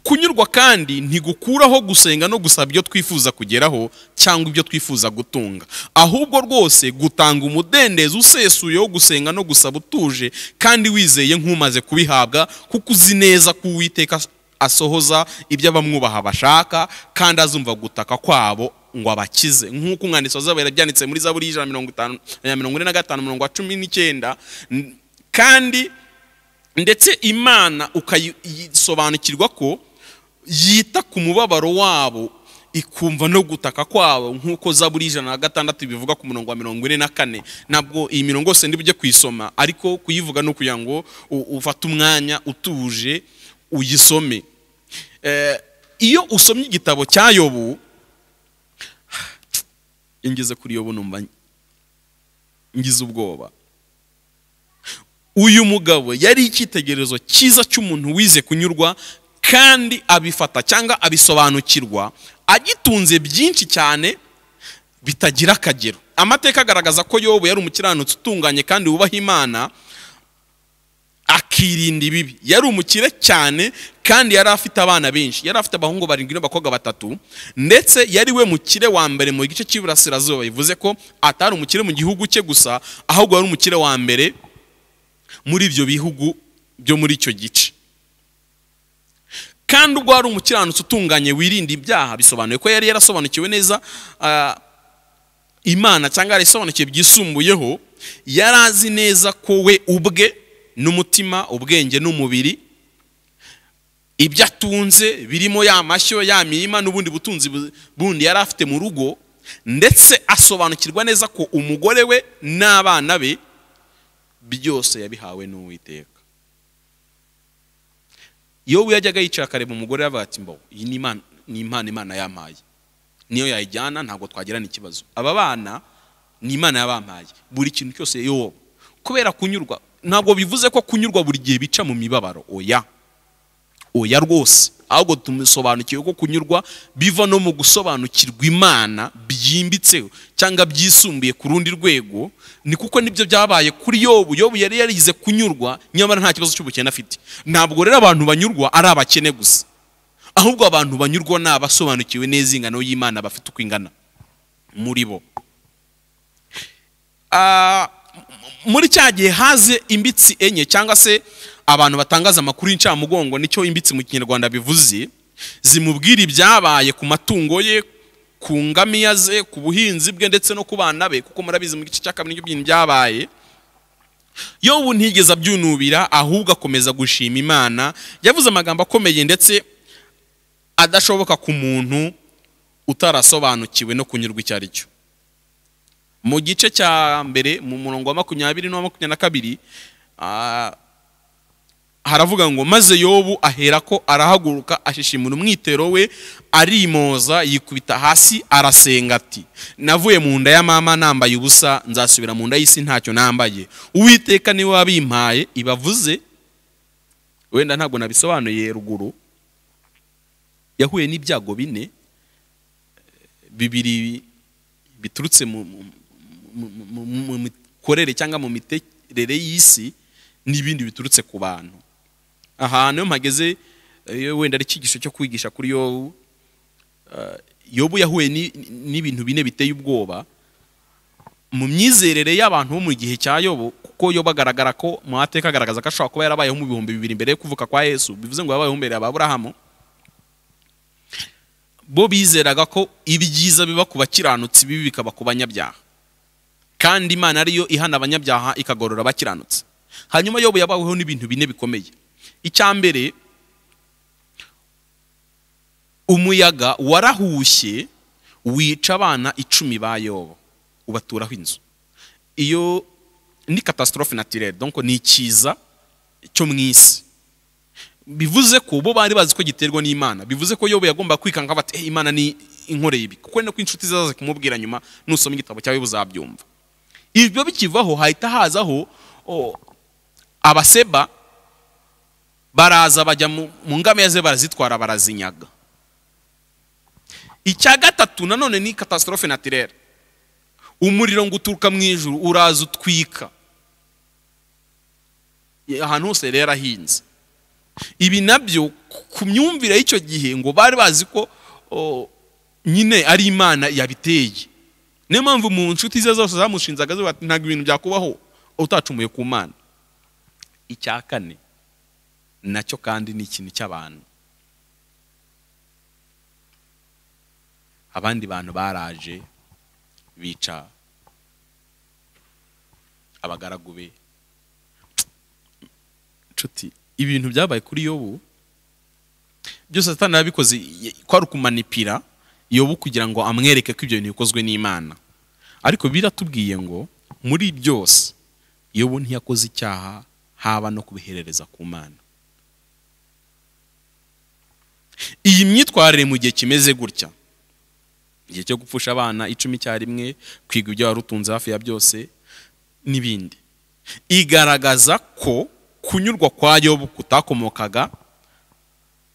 S1: kunyurwa kandi ntigukuraho gusenga no gusaba ibyo twifuza kugeraho cyangwa ibyo twifuza gutunga ahubwo rwose gutanga umudendezo usesuye wo gusenga no gusaba utuje kandi wizeye nk'umaze kubihabwa kuko uzi neza ko uwiteka asohoza ibyo abamwubaha bashaka kandi azumva gutaka kwabo ngo abakize nk'uko umwanditsi wa zabura byanditse muri zaburi y'ijana mirongo itanu na eh, mirongo ine na gatanu mirongo cumi n'icyenda kandi ndetse imana ukayisobanukirwa ko yita ku mubabaro wabo ikumva no gutaka kwabo nk'uko zaburi ijana na gatandatu bivuga ku murongo wa mirongo ine na kane ntabwo iyi mirongo yose ndi bujye kuyisoma ariko kuyivuga ni ukugira ngo ufate umwanya utuje uyisome eh, iyo usomye igitabo cya yobu ingeze kuri yobu numva ngize ubwoba uyu mugabo yari icyitegererezo cyiza cy'umuntu wize kunyurwa kandi abifata cyangwa abisobanukirwa agitunze byinshi cyane bitagira akagero amateka agaragaza ko yobu yari umukiranutsi utunganye kandi wubaha imana akirinda ibibi yari umukire cyane kandi yari afite abana benshi yari afite abahungu barindwi n'abakobwa batatu ndetse yari we mukire wa mbere mu gice cy'iburasirazuba bivuze ko atari umukire mu gihugu cye gusa ahubwo wari umukire wa mbere muri ibyo bihugu byo muri icyo gice kandi ubwo wari umukiranutsi utunganye wirinda ibyaha bisobanuye ko yari yarasobanukiwe neza ah, imana cyangwa yarasobanukiwe byisumbuyeho yari azi neza ko we ubwe n'umutima ubwenge n'umubiri ibyo atunze birimo ya mashyo ya mirima n'ubundi butunzi bundi yari afite mu rugo ndetse asobanukirwa neza ko umugore we n'abana be byose yabihawe n'uwiteka iyo yajyaga yicara akareba umugore yavuga ati mbaho iyi ni impano imana yampaye niyo yayijyana ntabwo twagirana ikibazo aba bana ni imana yabampaye buri kintu cyose yoba kubera kunyurwa ntabwo bivuze ko kunyurwa buri gihe bica mu mibabaro oya oya rwose ahubwo tumusobanukiwe ko kunyurwa biva no mu gusobanukirwa imana byimbitseho cyangwa byisumbuye ku rundi rwego ni kuko nibyo byabaye kuri yobu yobu yari yarize kunyurwa nyamara nta kibazo cy'ubukene afite ntabwo rero abantu banyurwa ari abakene gusa ahubwo abantu banyurwa ni abasobanukiwe neza ingano y'imana bafite uko ingana muri bo ah, muri cya gihe haze imbitsi enye cyangwa se abantu batangaza amakuru y'incamugongo nicyo imbitsi mu kinyarwanda bivuze zimubwira ibyabaye ku matungo ye ku ngamiya ze ku buhinzi bwe ndetse no ku bana be kuko murabizi mu gice cya kabiri n'ibyo byabaye yobu ntigeze abyunubira ahubwo akomeza gushima imana yavuze amagambo akomeye ndetse adashoboka ku muntu utarasobanukiwe no kunyurwa icyo ari cyo mu gice cya mbere mu murongo wa makumyabiri n'uwa makumyabiri na kabiri ah, haravuga ngo maze yobu aherako arahaguruka ashishimura umwitero we arimoza yikubita hasi arasenga ati navuye mu nda ya mama nambaye ubusa nzasubira mu nda y'isi ntacyo nambaye uwiteka niwe wabimpaye ibavuze wenda ntabwo nabisobanuye ruguru yahuye n'ibyago bine bibiri biturutse mu mu mikorere cyangwa mu miterere y'isi n'ibindi biturutse ku bantu aha niyo mpageze eh, wenda ari icyigisho cyo kwigisha kuri yobu eh, yobu yahuye n'ibintu bine biteye ubwoba mu myizerere y'abantu bo mu gihe cya yobu kuko yobu agaragara ko mateka agaragaza ko ashobora kuba yarabayeho mu bihumbi bibiri mbere yo kuvuka kwa yesu bivuze ngo yabayeho mbere ya aburahamu bo bizeraga ko ibyiza biba ku bakiranutsi bibi bikaba ku banyabyaha kandi imana ariyo ihana abanyabyaha ikagorora abakiranutse hanyuma yobu yabaweho n'ibintu bine bikomeye icya mbere umuyaga warahushye wica abana icumi ba yobo ubaturaho inzu iyo ni katastrophe naturelle donc ni ikiza cyo mu isi bivuze ko bo bari bazi ko giterwa n'imana bivuze ko yobu yagomba kwikanga bati eh, imana ni inkoreye ibi kuko ni ko inshuti zaza kumubwira nyuma nusoma igitabo cyawe uzabyumva ibyo bikivaho hahita hazaho abaseba baraza bajya mu ngamiya ze barazitwara barazinyaga icya gatatu nanone ni katasitorofe natirere umuriro ngo uturuka mu ijuru uraza utwika ahantu hose rero ahinze ibi nabyo ku myumvire y'icyo gihe ngo bari bazi ko nyine ari imana yabiteye niyo mpamvu mu nshuti ze zose zamushinzaga zivuga ati ntabwo ibintu byakubaho utacumuye ku mana icya kane nacyo kandi ni ikintu cy'abantu abandi bantu baraje bica abagaragu be inshuti ibintu byabaye kuri yobu byose satani yabikoze kwari ukumanipira yobu kugira ngo amwereke ko ibyo bintu bikozwe n'imana ariko biratubwiye ngo muri byose yobu ntiyakoze icyaha haba no kubiherereza ku mana iyi myitwarire mu gihe kimeze gutya igihe cyo gupfusha abana icumi icyarimwe kwiga ibyo wari utunze hafi ya byose n'ibindi igaragaza ko kunyurwa kwa yobu kutakomokaga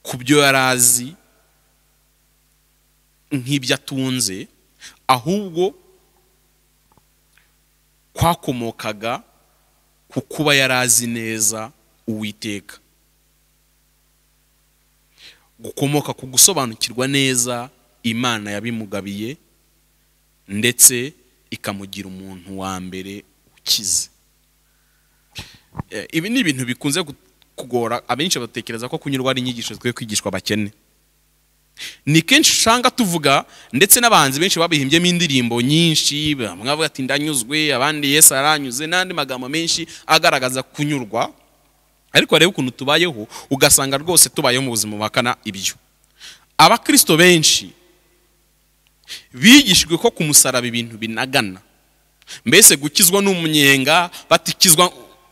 S1: ku byo yari azi nk'ibyo atunze ahubwo kwakomokaga ku kuba yari azi neza uwiteka gukomoka ku gusobanukirwa neza imana yabimugabiye ndetse ikamugira umuntu wa mbere ukize eh, ibi ni ibintu bikunze kugora abenshi batekereza ko kunyurwa ari inyigisho zikwiye kwigishwa abakene ni kenshi usanga tuvuga ndetse n'abahanzi benshi babihimbyemo indirimbo nyinshi bamwe bavuga ati ndanyuzwe abandi yesu aranyuze n'andi magambo menshi agaragaza kunyurwa ariko wareba ukuntu tubayeho ugasanga rwose tubayeho mu buzima bubakana ibyo abakristo benshi bigishijwe ko ku musaraba ibintu binagana mbese gukizwa n'umunyenga batikizwa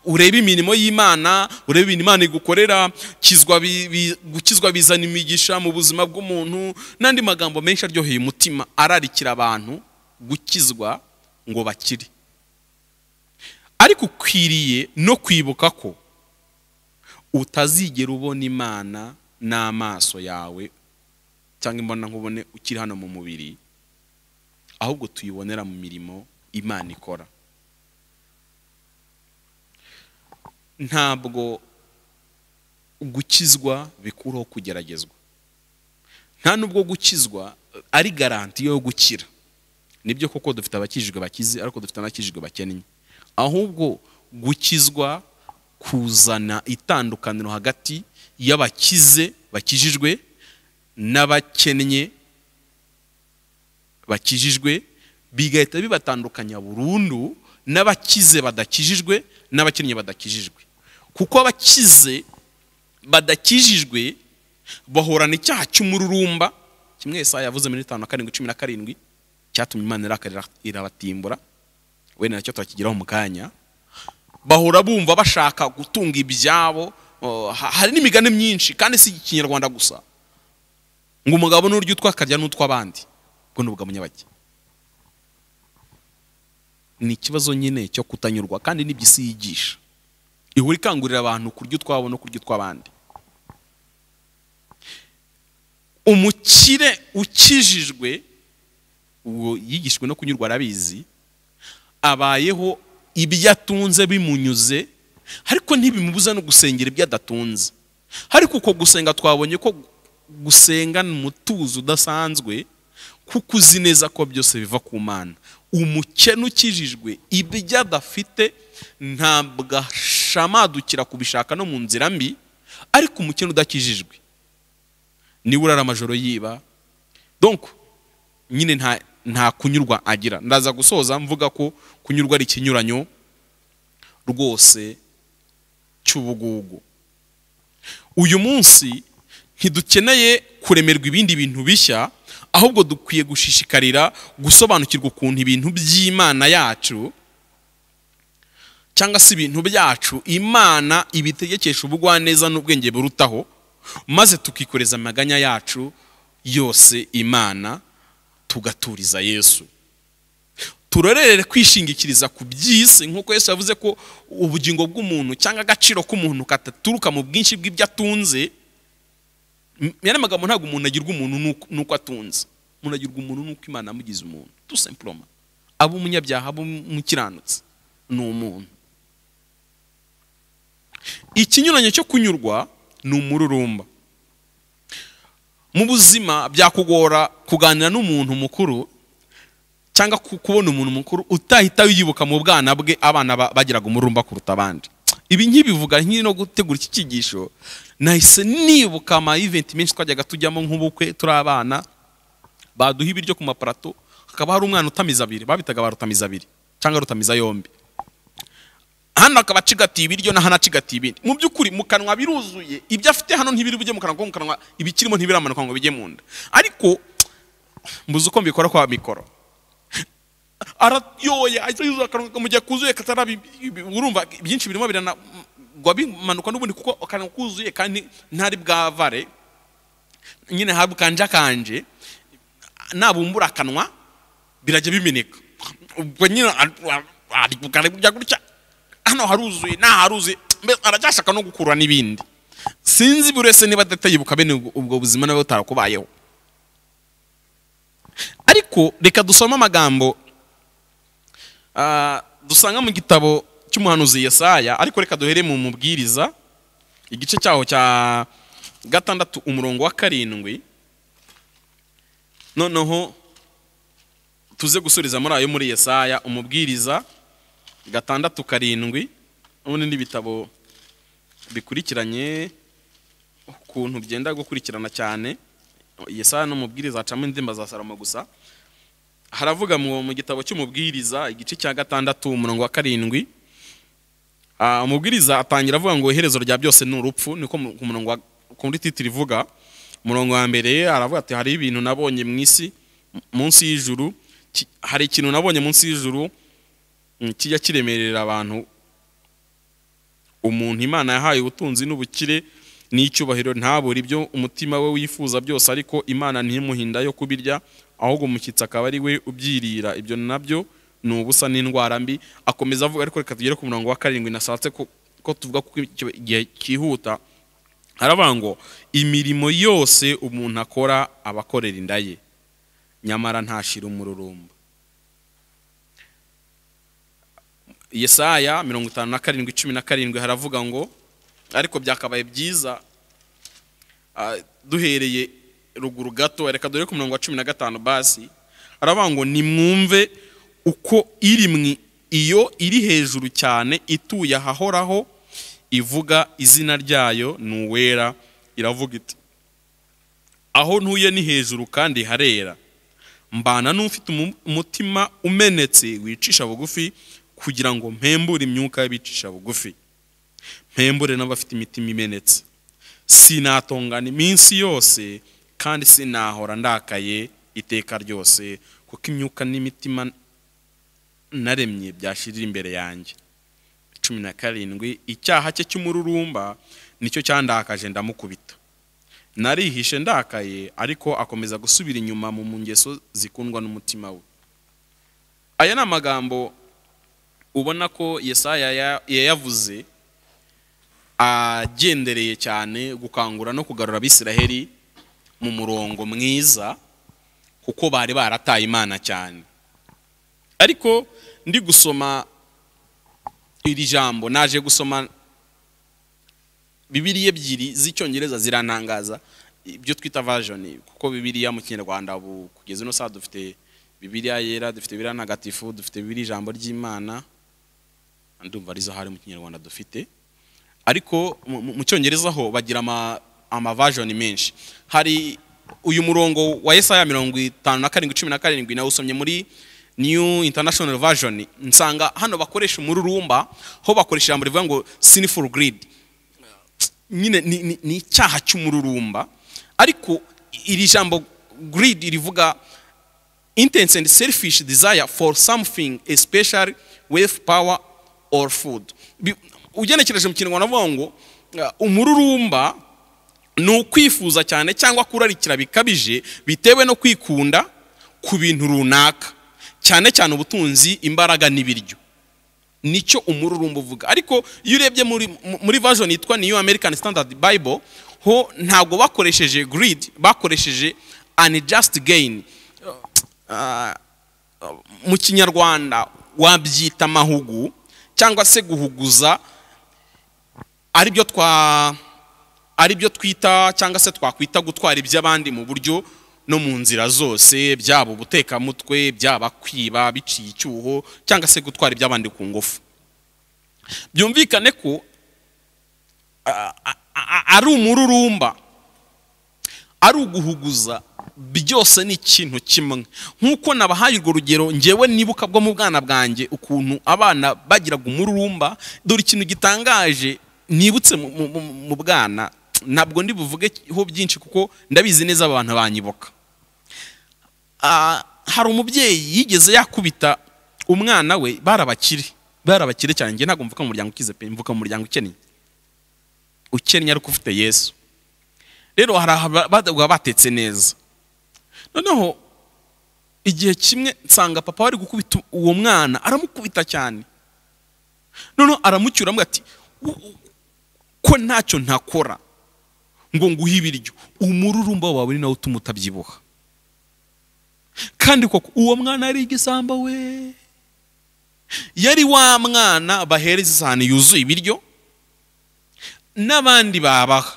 S1: urebe imirimo y'imana urebe ibintu imana igukorera gukizwa bizana imigisha mu buzima bw'umuntu n'andi magambo menshi aryoheye umutima ararikira abantu gukizwa ngo bakire ariko ukwiriye no kwibuka ko utazigera ubona imana n'amaso yawe cyangwa imbona nkubone ukiri hano mu mubiri ahubwo tuyibonera mu mirimo imana ikora ntabwo gukizwa bikuraho kugeragezwa nta nubwo gukizwa ari garanti yo gukira nibyo koko dufite abakijijwe bakize ariko dufite n'abakijijwe bakennye ahubwo gukizwa kuzana itandukaniro hagati y'abakize bakijijwe n'abakennye bakijijwe bigahita bibatandukanya burundu n'abakize badakijijwe n'abakennye badakijijwe kuko abakize badakijijwe bahorana icyaha cy'umururumba kimwe saa yavuze muri itanu na karindwi cumi na karindwi cyatumye imana irakarira irabatimbura wenda nacyo turakigeraho mu kanya bahora bumva bashaka gutunga ibyabo hari n'imigani myinshi kandi si ikinyarwanda gusa ngo umugabo n'uryo utwa akarya n'utw'abandi ubwo ni ubugabo nyabajya ni ikibazo nyine cyo kutanyurwa kandi n'ibyo isi yigisha ihora ikangurira abantu kurya utwabo no kurya utw'abandi umukire ukijijwe uwo yigishijwe no kunyurwa arabizi abayeho ibyo atunze bimunyuze ariko ntibimubuza no gusengera ibyo adatunze ariko uko gusenga twabonye ko gusenga ni umutuzo udasanzwe kuko uzi neza ko byose biva ku mana umukene ukijijwe ibyo adafite ntabwo bashamadukira kubishaka no mu nzira mbi ariko umukene udakijijwe niwe urara amajoro yiba donko nyine nta nta kunyurwa agira ndaza gusoza mvuga ko kunyurwa ari ikinyuranyo rwose cy'ubugugu uyu munsi ntidukeneye kuremerwa ibindi bintu bishya ahubwo dukwiye gushishikarira gusobanukirwa ukuntu ibintu by'imana yacu cyangwa se ibintu byacu imana ibitegekesha ubugwaneza n'ubwenge burutaho maze tukikoreza amaganya yacu yose imana tugaturiza yesu turorere kwishingikiriza ku by'isi nk'uko yesu yavuze ko ubugingo bw'umuntu cyangwa agaciro k'umuntu kataturuka mu bwinshi bw'ibyo atunze yari amagambo ntabwo umuntu agirwa umuntu n'uko atunze umuntu agirwa umuntu n'uko imana amugize umuntu dusemploma aba umunyabyaha aba umukiranutsi ni umuntu ikinyuranye cyo kunyurwa ni umururumba mu buzima byakugora kuganira n'umuntu mukuru cyangwa kubona umuntu mukuru utahita wiyibuka mu bwana bwe abana bagiraga umururumba kuruta abandi ibi nkibivuga nkiri no gutegura iki cyigisho nahise nibuka ama iventi menshi twajyaga tujyamo nk'ubukwe turi abana baduha ibiryo ku maparato hakaba hari umwana utamiza abiri babitaga ba rutamiza abiri cyangwa rutamiza yombi hano akaba acigatiye ibiryo na hano acigatiye ibindi mu by'ukuri mu kanwa biruzuye ibyo afite hano ntibiri bujye mu kanwa kuko mu kanwa ibikirimo ntibiramanuka ngo bijye mu nda ariko mbuze uko mbikora kwa mikoro aryoye mujya kuzuye katarabi urumva byinshi birimo biranagwa bimanuka n'ubundi kuko akanwa kuzuye kandi ntari bwavare nyine haba kanje kanje nabumbura akanwa birajya bimeneka ubwo nyine ari kujya gutya hano haruzuye n'aha aracyashaka no gukura n'ibindi sinzi buri wese niba adateyibuka bene ubwo buzima niba butarakubayeho ariko reka dusome amagambo ah, dusanga mu gitabo cy'umuhanuzi Yesaya ariko reka duhere mu mubwiriza igice cyaho cya gatandatu umurongo wa karindwi noneho tuze gusubiza muri ayo muri Yesaya umubwiriza gatandatu karindwi n'ubundi n'ibitabo bikurikiranye ukuntu byenda gukurikirana cyane iyi saha numubwiriza umubwiriza hacamo indirimbo za salomo gusa haravuga mu gitabo cy'umubwiriza igice cya gatandatu umurongo wa karindwi ah, umubwiriza atangira avuga ngo iherezo rya byose ni urupfu niko ku murongo kuri titiri ivuga umurongo wa mbere aravuga ati hari ibintu nabonye mu isi munsi y'ijuru hari ikintu nabonye munsi y'ijuru Mm, kijya kiremerera abantu umuntu imana yahaye ubutunzi n'ubukire n'icyubahiro ntabure ibyo umutima we wifuza byose ariko imana ntimuhinda yo kubirya ahubwo umushyitsi akaba ari we ubyirira ibyo nabyo ni ubusa n'indwara mbi akomeza avuga ariko reka tugere ku murongo wa karindwi nasatse ko tuvuga ko igihe cyihuta haravuga ngo imirimo yose umuntu akora aba akorera inda ye nyamara ntashira umururumba yesaya mirongo itanu na karindwi cumi na karindwi haravuga ngo ariko byakabaye byiza ah, duhereye ruguru gato reka dore ku murongo wa cumi na gatanu basi haravuga ngo nimwumve uko iri mwi iyo iri hejuru cyane ituye ahahoraho ivuga izina ryayo ni uwera iravuga iti aho ntuye ni hejuru kandi harera mbana n'ufite umutima umenetse wicisha bugufi kugira ngo mpembure imyuka y'abicisha bugufi mpembure n'abafite imitima imenetse sinatongana iminsi yose kandi sinahora ndakaye iteka ryose kuko imyuka n'imitima naremye byashyirira imbere yanjye cumi na karindwi icyaha cye cy'umururumba nicyo cyandakaje ndamukubita narihishe ndakaye ariko akomeza gusubira inyuma mu ngeso zikundwa n'umutima we aya ni amagambo ubona ko yesaya yayavuze agendereye cyane gukangura no kugarura abisiraheli mu murongo mwiza kuko bari barataye imana cyane ariko ndi gusoma iri jambo naje gusoma bibiriya ebyiri z'icyongereza zirantangaza ibyo twita vajoni kuko bibiriya mu kinyarwanda ubu kugeza ino saa dufite bibiriya yera dufite bibiriya ntagatifu dufite bibiriya ijambo ry'imana ndumva arizo hari mu kinyarwanda dufite ariko mu cyongereza ho bagira amavajoni menshi hari uyu murongo wa esaya mirongo itanu na karindwi cumi na karindwi nawe usomye muri new international version nsanga hano bakoresha umururumba ho bakoresha ijambo rivuga ngo sinful greed nyine ni icyaha cy'umururumba ariko iri jambo greed rivuga intense and selfish desire for something especially with power oru fudu ugenekereje mu kinyarwanda uvuga ngo uh, umururumba ni ukwifuza cyane cyangwa kurarikira bikabije bitewe no kwikunda ku bintu runaka cyane cyane ubutunzi imbaraga n'ibiryo nicyo umururumba uvuga ariko iyo urebye muri version yitwa new american standard bible ho ntabwo bakoresheje grid bakoresheje unjust gain uh, uh, mu kinyarwanda wabyita amahugu cyangwa se guhuguza ari byo twa ari byo twita cyangwa se twakwita gutwara iby'abandi mu buryo no mu nzira zose byaba ubutekamutwe byaba kwiba biciye icyuho cyangwa se gutwara iby'abandi ku ngufu byumvikane ko ari umururumba ari uguhuguza byose ni ikintu kimwe nk'uko nabahaye urwo rugero ngewe nibuka bwo mu bwana bwanjye ukuntu abana bagiraga umururumba dore ikintu gitangaje nibutse mu bwana ntabwo ndi buvugeho byinshi kuko ndabizi neza abantu banyibuka ah, hari umubyeyi yigeze yakubita umwana we barabakire barabakire cyane ngewe ntabwo mvuka mu muryango ukize pe mvuka mu muryango ukennye ukennye ariko ufite yesu rero hari abadatetse neza noneho igihe kimwe nsanga papa wari gukubita uwo mwana aramukubita cyane noneho aramucyura amuga ati ko ntacyo ntakora ngo nguhe ibiryo umururumba wawe ni nawe utuma utabyibuha kandi koko uwo mwana ari igisamba we yari wa mwana bahereza isahani yuzuye ibiryo n'abandi babaha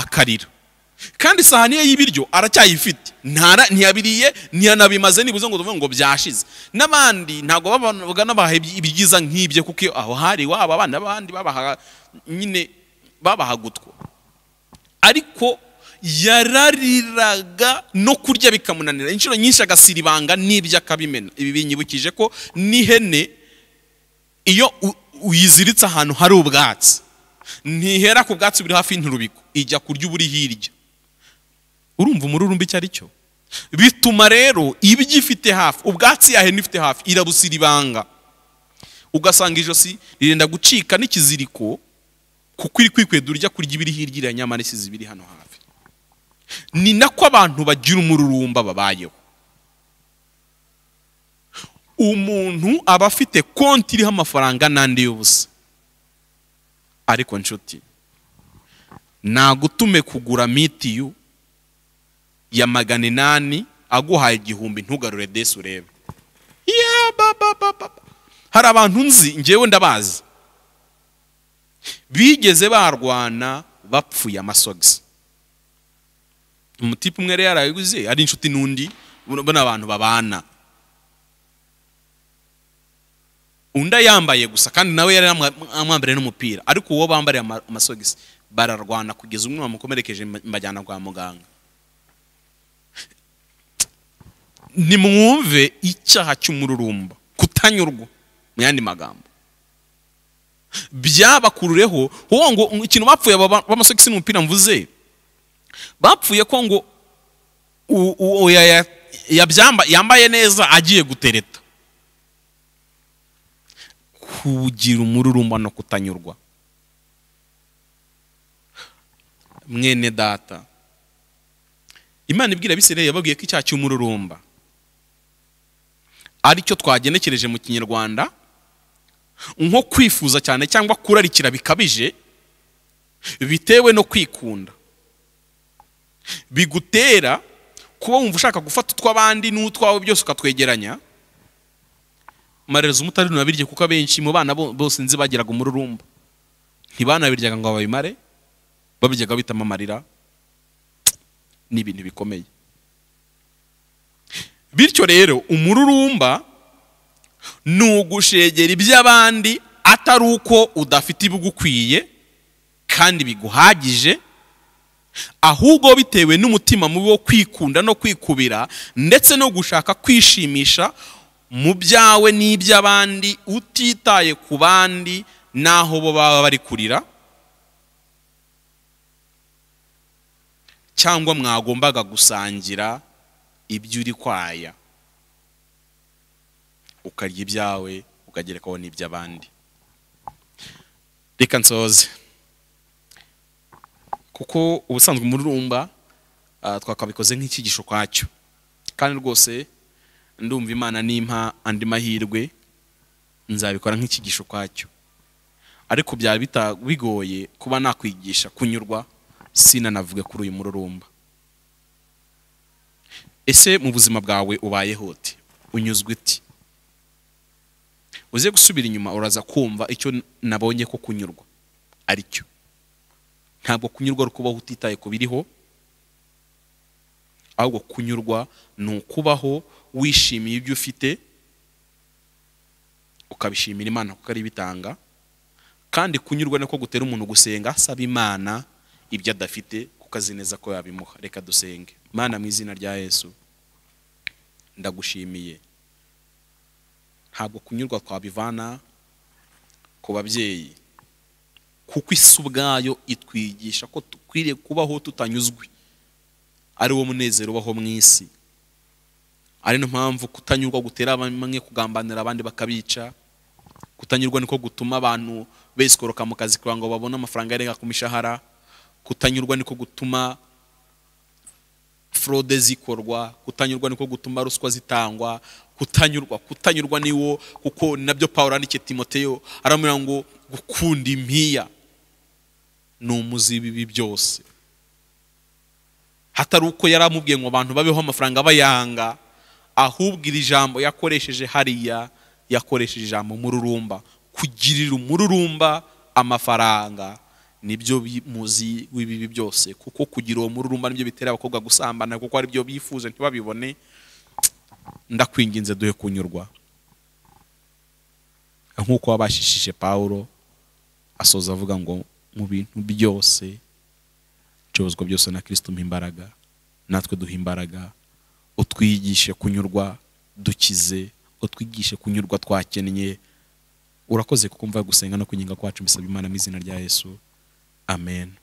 S1: akarira kandi isahani ye y'ibiryo aracyayifite ntiyabiriye ntiyanabimaze nibuze ngo tuvuge ngo byashize n'abandi ntabwo babaga n'abaha ibyiza nk'ibyo kuko iyo aho hari waba abana b'abandi babaha nyine babaha gutwa ariko yarariraga no kurya bikamunanira inshuro nyinshi agasiribanga ibanga n'ibyo akabimena ibi binyibukije ko n'ihene iyo uyiziritse ahantu hari ubwatsi ntihera ku bwatsi buri hafi y'inturubiko ijya kurya uburi hirya urumva umururumba icyo ari cyo bituma rero iba igifite hafi ubwatsi yahe nifite hafi irabusira ibanga ugasanga ijosi rirenda gucika n'ikiziriko kuko iri kwikwedura ujya kurya ibiri hirya iriya nyamara isize ibiri hano hafi ni nako abantu bagira umururumba babayeho umuntu aba afite konti iriho amafaranga n'andi y'ubusa ariko nshuti nagutume kugura mitiyu ya magana inani aguhaye igihumbi ntugarure desi urebe hari abantu nzi ngewe ndabazi bigeze barwana bapfuye amasogisi umutipe umwe yari yarayiguze ari inshuti n'undi ubona abantu babana undi yambaye gusa kandi nawe yari amwambariye n'umupira ariko uwo bambariye amasogisi bararwana kugeza umwe bamukomerekeje mbajyana kwa muganga nimwumve icyaha cy'umururumba kutanyurwa mu yandi magambo byabakurureho uwo ngo ikintu bapfuye b'amasogisi n'umupira mvuze bapfuye ko ngo yambaye neza agiye gutereta kugira umururumba no kutanyurwa mwene data imana ibwira abisirayeli yababwiye ko icyaha cy'umururumba ari cyo twagenekereje mu kinyarwanda nko kwifuza cyane cyangwa kurarikira bikabije bitewe no kwikunda bigutera kuba wumva ushaka gufata utw'abandi n'utwawe byose ukatwegeranya marezo umutari nabirye kuko abenshi mu bana bose nzi bageraga umururumba ntibanabiryaga ngo babimare babiryaga bitama amarira ni ibintu bikomeye bityo rero umururumba ni ugushegera iby'abandi atari uko udafite ibigukwiye kandi biguhagije ahubwo bitewe n'umutima mubi wo kwikunda no kwikubira ndetse no gushaka kwishimisha mu byawe n'iby'abandi utitaye ku bandi n'aho bo baba bari kurira cyangwa mwagombaga gusangira ibyo uri kwaya ukarya ibyawe ukagerekaho n'iby'abandi reka nsoze kuko ubusanzwe umururumba ah, twakabikoze nk'icyigisho kwacyo kandi rwose ndumva imana nimpa andi mahirwe nzabikora nk'icyigisho kwacyo ariko byaba bigoye kuba nakwigisha kunyurwa sinanavuge kuri uyu mururumba ese mu buzima bwawe ubaye uti unyuzwe iti uze gusubira inyuma uraza kumva icyo nabonye ko kunyurwa ari cyo ntabwo kunyurwa ari ukubaho utitaye ku biriho ahubwo kunyurwa ni ukubaho wishimiye ibyo ufite ukabishimira imana kuko ari bitanga kandi kunyurwa ni ko gutera umuntu gusenga asaba imana ibyo adafite kuko azi neza ko yabimuha reka dusenge imana mu izina rya yesu ndagushimiye ntabwo kunyurwa twabivana ku babyeyi kuko isi ubwayo itwigisha ko dukwiriye kubaho tutanyuzwe ari wo munezero ubaho mu isi ari no mpamvu kutanyurwa gutera bamwe kugambanira abandi bakabica kutanyurwa niko gutuma abantu besikoroka mu kazi kugira ngo babone amafaranga arenga ku mishahara kutanyurwa niko gutuma forode zikorwa kutanyurwa niko gutuma ruswa zitangwa kutanyurwa kutanyurwa niwo kuko nabyo paul yandikiye timoteyo aramubwira ngo gukunda impiya ni umuzi w'ibibi byose hatari uko yari amubwiye ngo abantu babeho amafaranga bayanga ahubwo iri jambo yakoresheje hariya yakoresheje ijambo mururumba kugirira umururumba amafaranga nibyo muzi w'ibibi byose kuko kugira uwo mururumba nibyo bitera abakobwa gusambana kuko ari aribyo bifuza ntibabibone ndakwinginze duhe kunyurwa nk'uko wabashishije paul asoza avuga ngo mu bintu byose ibicuruzwa byose na kirisito umpa imbaraga natwe duha imbaraga utwigishe kunyurwa dukize utwigishe kunyurwa twakennye urakoze kuko gusenga no kunyinga kwacu mbisaba imana mu izina rya yesu Amen.